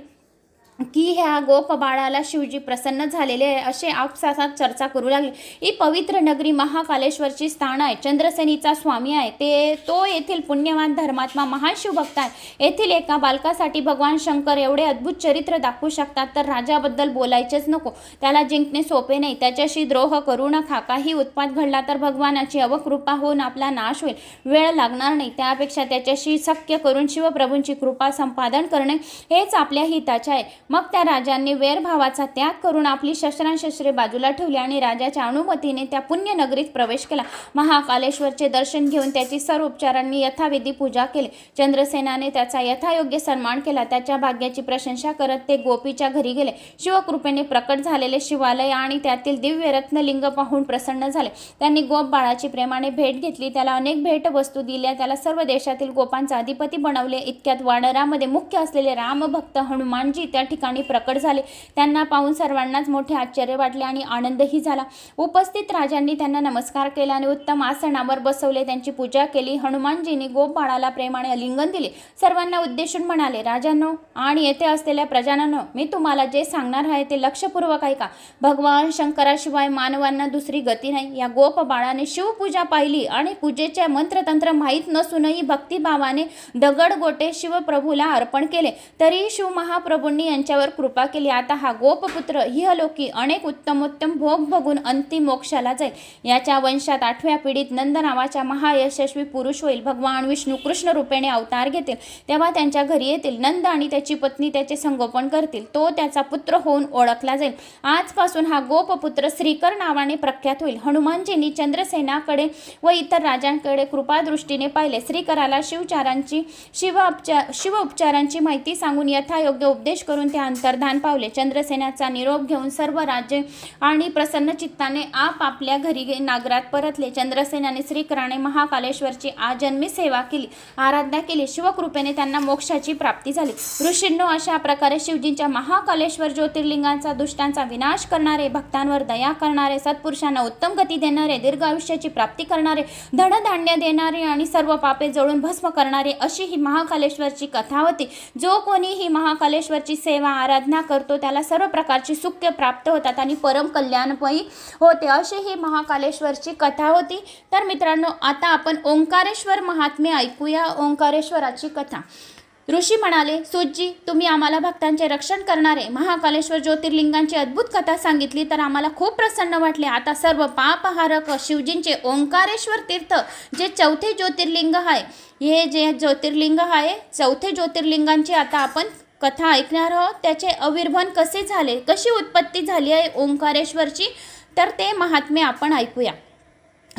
की ह्या गोप बाळाला शिवजी प्रसन्न झालेले आहे असे आपसासात चर्चा करू लागली ही पवित्र नगरी महाकालेश्वरची स्थान आहे चंद्रसेनीचा स्वामी आहे ते तो येथील पुण्यवान धर्मात्मा महान शिवभक्त आहे येथील एका बालकासाठी भगवान शंकर एवढे अद्भुत चरित्र दाखवू शकतात तर राजाबद्दल बोलायचेच नको त्याला जिंकणे सोपे नाही त्याच्याशी द्रोह करू नका काही उत्पात घडला तर भगवानाची अवकृपा होऊन आपला नाश होईल वेळ लागणार नाही त्यापेक्षा त्याच्याशी शक्य करून शिवप्रभूंची कृपा संपादन करणे हेच आपल्या हिताचे आहे मग त्या राजांनी वेरभावाचा त्याग करून आपली शस्त्रांशस्त्रे बाजूला ठेवली आणि राजाच्या अनुमतीने त्या पुण्यनगरीत प्रवेश केला महाकालेश्वरचे दर्शन घेऊन त्याची सर्व उपचारांनी यथाविधी पूजा केली चंद्रसेनाने त्याचा यथायोग्य सन्मान केला त्याच्या भाग्याची प्रशंसा करत ते गोपीच्या घरी गेले शिवकृपेने प्रकट झालेले शिवालय आणि त्यातील दिव्य रत्नलिंग पाहून प्रसन्न झाले त्यांनी गोप बाळाची प्रेमाने भेट घेतली त्याला अनेक भेटवस्तू दिल्या त्याला सर्व देशातील गोपांचा अधिपती बनवले इतक्यात वाडरामध्ये मुख्य असलेले रामभक्त हनुमानजी त्या ठिकाणी ठिकाणी प्रकट झाले त्यांना पाहून सर्वांनाच मोठे आश्चर्य वाटले आणि आनंदही झाला उपस्थित राजांनी त्यांना नमस्कार केला आणि उत्तम आसनावर बसवले त्यांची पूजा केली हनुमानजींनी गोपबाळाला प्रेमाने अलिंगन दिले सर्वांना उद्देशून म्हणाले राजांनो आणि येथे असलेल्या प्रजानानो मी तुम्हाला जे सांगणार आहे ते लक्षपूर्वक आहे का भगवान शंकराशिवाय मानवांना दुसरी गती नाही या गोप बाळाने शिवपूजा पाहिली आणि पूजेचे मंत्रतंत्र माहीत नसूनही भक्तिभावाने दगड गोटे शिवप्रभूला अर्पण केले तरी शिवमहाप्रभूंनी यांच्या त्यांच्यावर कृपा केली आता हा गोपपुत्र इहलोकी अनेक उत्तमोत्तम भोग भोगून अंतिम मोक्षाला जाईल याच्या वंशात आठव्या पिढीत नंद नावाच्या महायशस्वी पुरुष होईल भगवान विष्णू कृष्ण रूपेणे अवतार घेतील तेव्हा त्यांच्या घरी येतील नंद आणि त्याची पत्नी त्याचे संगोपन करतील तो त्याचा पुत्र होऊन ओळखला जाईल आजपासून हा गोपपुत्र श्रीकर नावाने प्रख्यात होईल हनुमानजींनी चंद्रसेनाकडे व इतर राजांकडे कृपादृष्टीने पाहिले श्रीकराला शिवचारांची शिव शिवउपचारांची माहिती सांगून यथायोग्य उपदेश करून ते अंतर्धान पावले चंद्रसेनाचा निरोप घेऊन सर्व राज्य आणि प्रसन्न चित्ताने आप आपल्या घरी नागरात परतले चंद्रसेनाने श्रीकराने महाकालेश्वरची आजन्मी सेवा केली आराधना केली शिवकृपेने त्यांना मोक्षाची प्राप्ती झाली ऋषींनो अशा प्रकारे शिवजींच्या महाकालेश्वर ज्योतिर्लिंगांचा दुष्टांचा विनाश करणारे भक्तांवर दया करणारे सत्पुरुषांना उत्तम गती देणारे दीर्घ आयुष्याची प्राप्ती करणारे धनधान्य देणारे आणि सर्व पापे जळून भस्म करणारे अशी ही महाकालेश्वरची कथा होती जो कोणी ही महाकालेश्वरची सेवा जेव्हा आराधना करतो त्याला सर्व प्रकारची सुख्य प्राप्त होतात आणि परम कल्याणपयी होते अशी ही महाकालेश्वरची कथा होती तर मित्रांनो आता आपण ओंकारेश्वर महात्मे ऐकूया ओंकारेश्वराची कथा ऋषी म्हणाले सुजी तुम्ही आम्हाला भक्तांचे रक्षण करणारे महाकालेश्वर ज्योतिर्लिंगांची अद्भुत कथा सांगितली तर आम्हाला खूप प्रसन्न वाटले आता सर्व पापहारक शिवजींचे ओंकारेश्वर तीर्थ जे चौथे ज्योतिर्लिंग आहे हे जे ज्योतिर्लिंग आहे चौथे ज्योतिर्लिंगांची आता आपण कथा ऐकणार आहोत त्याचे अविर्भन कसे झाले कशी उत्पत्ती झाली आहे ओंकारेश्वरची तर ते महात्मे आपण ऐकूया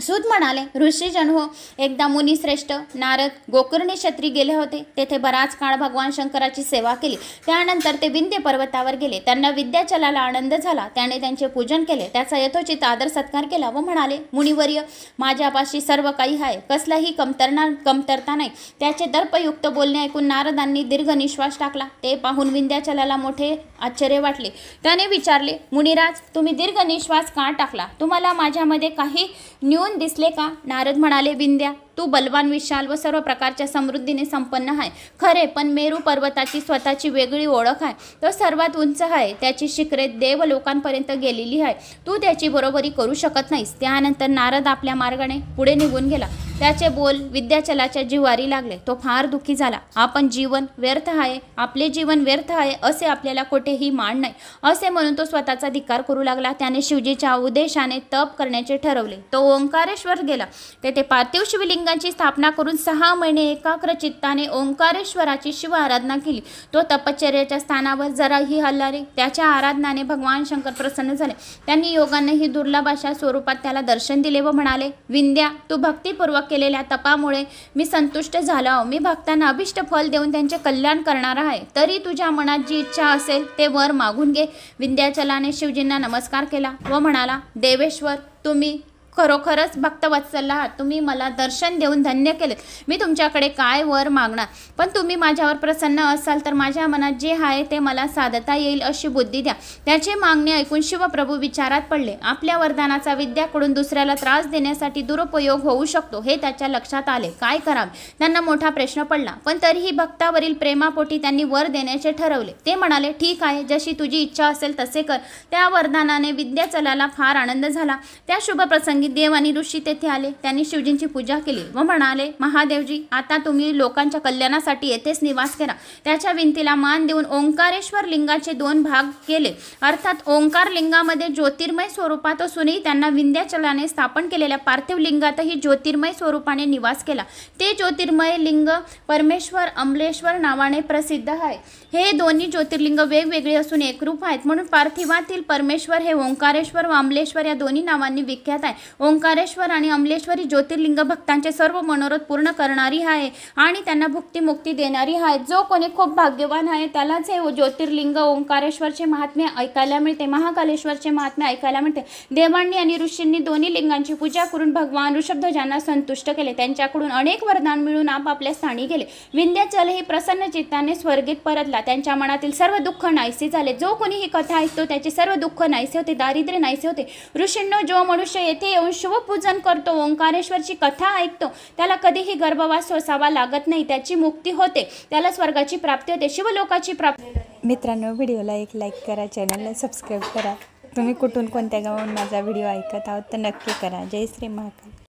सूत म्हणाले ऋषीजन हो एकदा मुनी श्रेष्ठ नारद गोकर्णी क्षत्री गेले होते तेथे बराच काळ भगवान शंकराची सेवा केली त्यानंतर ते विंध्य पर्वतावर गेले त्यांना विद्याचलाला आनंद झाला त्याने त्यांचे पूजन केले त्याचा यथोचित आदर सत्कार केला व म्हणाले मुनिवर्य माझ्यापाशी सर्व काही आहे कसलाही कमतरना कमतरता नाही त्याचे दर्पयुक्त बोलणे ऐकून नारदांनी दीर्घ निश्वास टाकला ते पाहून विंध्याचलाला मोठे आश्चर्य वाटले त्याने विचारले मुनिराज तुम्ही दीर्घ निश्वास का टाकला तुम्हाला माझ्यामध्ये काही न्यून दिसले का नारद म्हणाले विंद्या तू बलवान विशाल व सर्व प्रकारच्या समृद्धीने संपन्न आहे खरे पण मेरू पर्वताची स्वतःची वेगळी ओळख आहे तो सर्वात उंच आहे त्याची शिखरे देव लोकांपर्यंत गेलेली आहे तू त्याची बरोबरी करू शकत नाहीस त्यानंतर नारद आपल्या मार्गाने पुढे निघून गेला त्याचे बोल विद्याचलाच्या जिवारी लागले तो फार दुःखी झाला आपण जीवन व्यर्थ आहे आपले जीवन व्यर्थ आहे असे आपल्याला कुठेही मान नाही असे म्हणून तो स्वतःचा धिकार करू लागला त्याने शिवजीच्या उद्देशाने तप करण्याचे ठरवले तो ओंकारेश्वर गेला तेथे पार्थिव शिवलिंग ची स्थापना करून सहा महिने एकाग्र चित्ताने ओंकारेश्वराची शिव आराधना केली तो तपश्चर्याच्या स्थानावर जराही हल्लारे त्याच्या आराधनाने भगवान शंकर प्रसन्न झाले त्यांनी योगाने ही दुर्लभ अशा स्वरूपात त्याला दर्शन दिले व म्हणाले विंध्या तू भक्तीपूर्वक केलेल्या तपामुळे मी संतुष्ट झालो आहो मी भक्तांना अभिष्ट फल देऊन त्यांचे कल्याण करणार आहे तरी तुझ्या मनात जी इच्छा असेल ते वर मागून घे विंध्याचलाने शिवजींना नमस्कार केला व म्हणाला देवेश्वर तुम्ही खरोखरच भक्तवत्सला आहात तुम्ही मला दर्शन देऊन धन्य केले मी तुमच्याकडे काय वर मागणार पण तुम्ही माझ्यावर प्रसन्न असाल तर माझ्या मनात जे आहे ते मला साधता येईल अशी बुद्धी द्या त्याचे मागणे ऐकून शिवप्रभू विचारात पडले आपल्या वरदानाचा विद्याकडून दुसऱ्याला त्रास देण्यासाठी दुरुपयोग होऊ शकतो हे त्याच्या लक्षात आले काय करावे त्यांना मोठा प्रश्न पडला पण तरीही भक्तावरील प्रेमापोटी त्यांनी वर देण्याचे ठरवले ते म्हणाले ठीक आहे जशी तुझी इच्छा असेल तसे कर त्या वरदानाने विद्याचलाला फार आनंद झाला त्या शुभप्रसंग देव आणि ऋषी तेथे आले त्यांनी शिवजींची पूजा केली व म्हणाले महादेवजी आता तुम्ही लोकांच्या कल्याणासाठी येथेच निवास करा त्याच्या भिंतीला मान देऊन ओंकारेश्वर लिंगाचे दोन भाग केले अर्थात ओंकार लिंगामध्ये ज्योतिर्मय स्वरूपात असूनही त्यांना विंध्याचलाने स्थापन केलेल्या पार्थिव लिंगातही ज्योतिर्मय स्वरूपाने निवास केला ते ज्योतिर्मय लिंग परमेश्वर अमलेश्वर नावाने प्रसिद्ध आहे हे दोन्ही ज्योतिर्लिंग वेगवेगळे असून एकरूप आहेत म्हणून पार्थिवातील परमेश्वर हे ओंकारेश्वर व अमलेश्वर या दोन्ही नावांनी विख्यात आहे ओंकारेश्वर आणि अमलेश्वरी ज्योतिर्लिंग भक्तांचे सर्व मनोरथ पूर्ण करणारी आहे आणि त्यांना भुक्तिमुक्ती देणारी आहे जो कोणी खूप भाग्यवान आहे त्यालाच हे ज्योतिर्लिंग ओंकारेश्वरचे महात्म्य ऐकायला मिळते महाकालेश्वरचे महात्म्य ऐकायला मिळते देवांनी आणि ऋषींनी दोन्ही लिंगांची पूजा करून भगवान ऋषभध्वजांना संतुष्ट केले त्यांच्याकडून अनेक वरदान मिळून आपापल्या स्थानी गेले विंध्याचल हे प्रसन्न चित्ताने स्वर्गीत परतला त्यांच्या मनातील सर्व दुःख नाहीसे झाले जो कोणी ही कथा ऐकतो त्याचे सर्व दुःख नाहीसे होते दारिद्र्य नाहीसे होते ऋषींनो जो मनुष्य येथे येऊन शिवपूजन करतो ओंकारेश्वरची कथा ऐकतो त्याला कधीही गर्भवास सोसावा लागत नाही त्याची मुक्ती होते त्याला स्वर्गाची प्राप्ती होते शिवलोकाची प्राप्ती मित्रांनो व्हिडिओला एक लाईक करा चॅनलला सबस्क्राईब करा तुम्ही कुठून कोणत्या गावाहून माझा व्हिडिओ ऐकत आहोत तर नक्की करा जय श्री महाकाल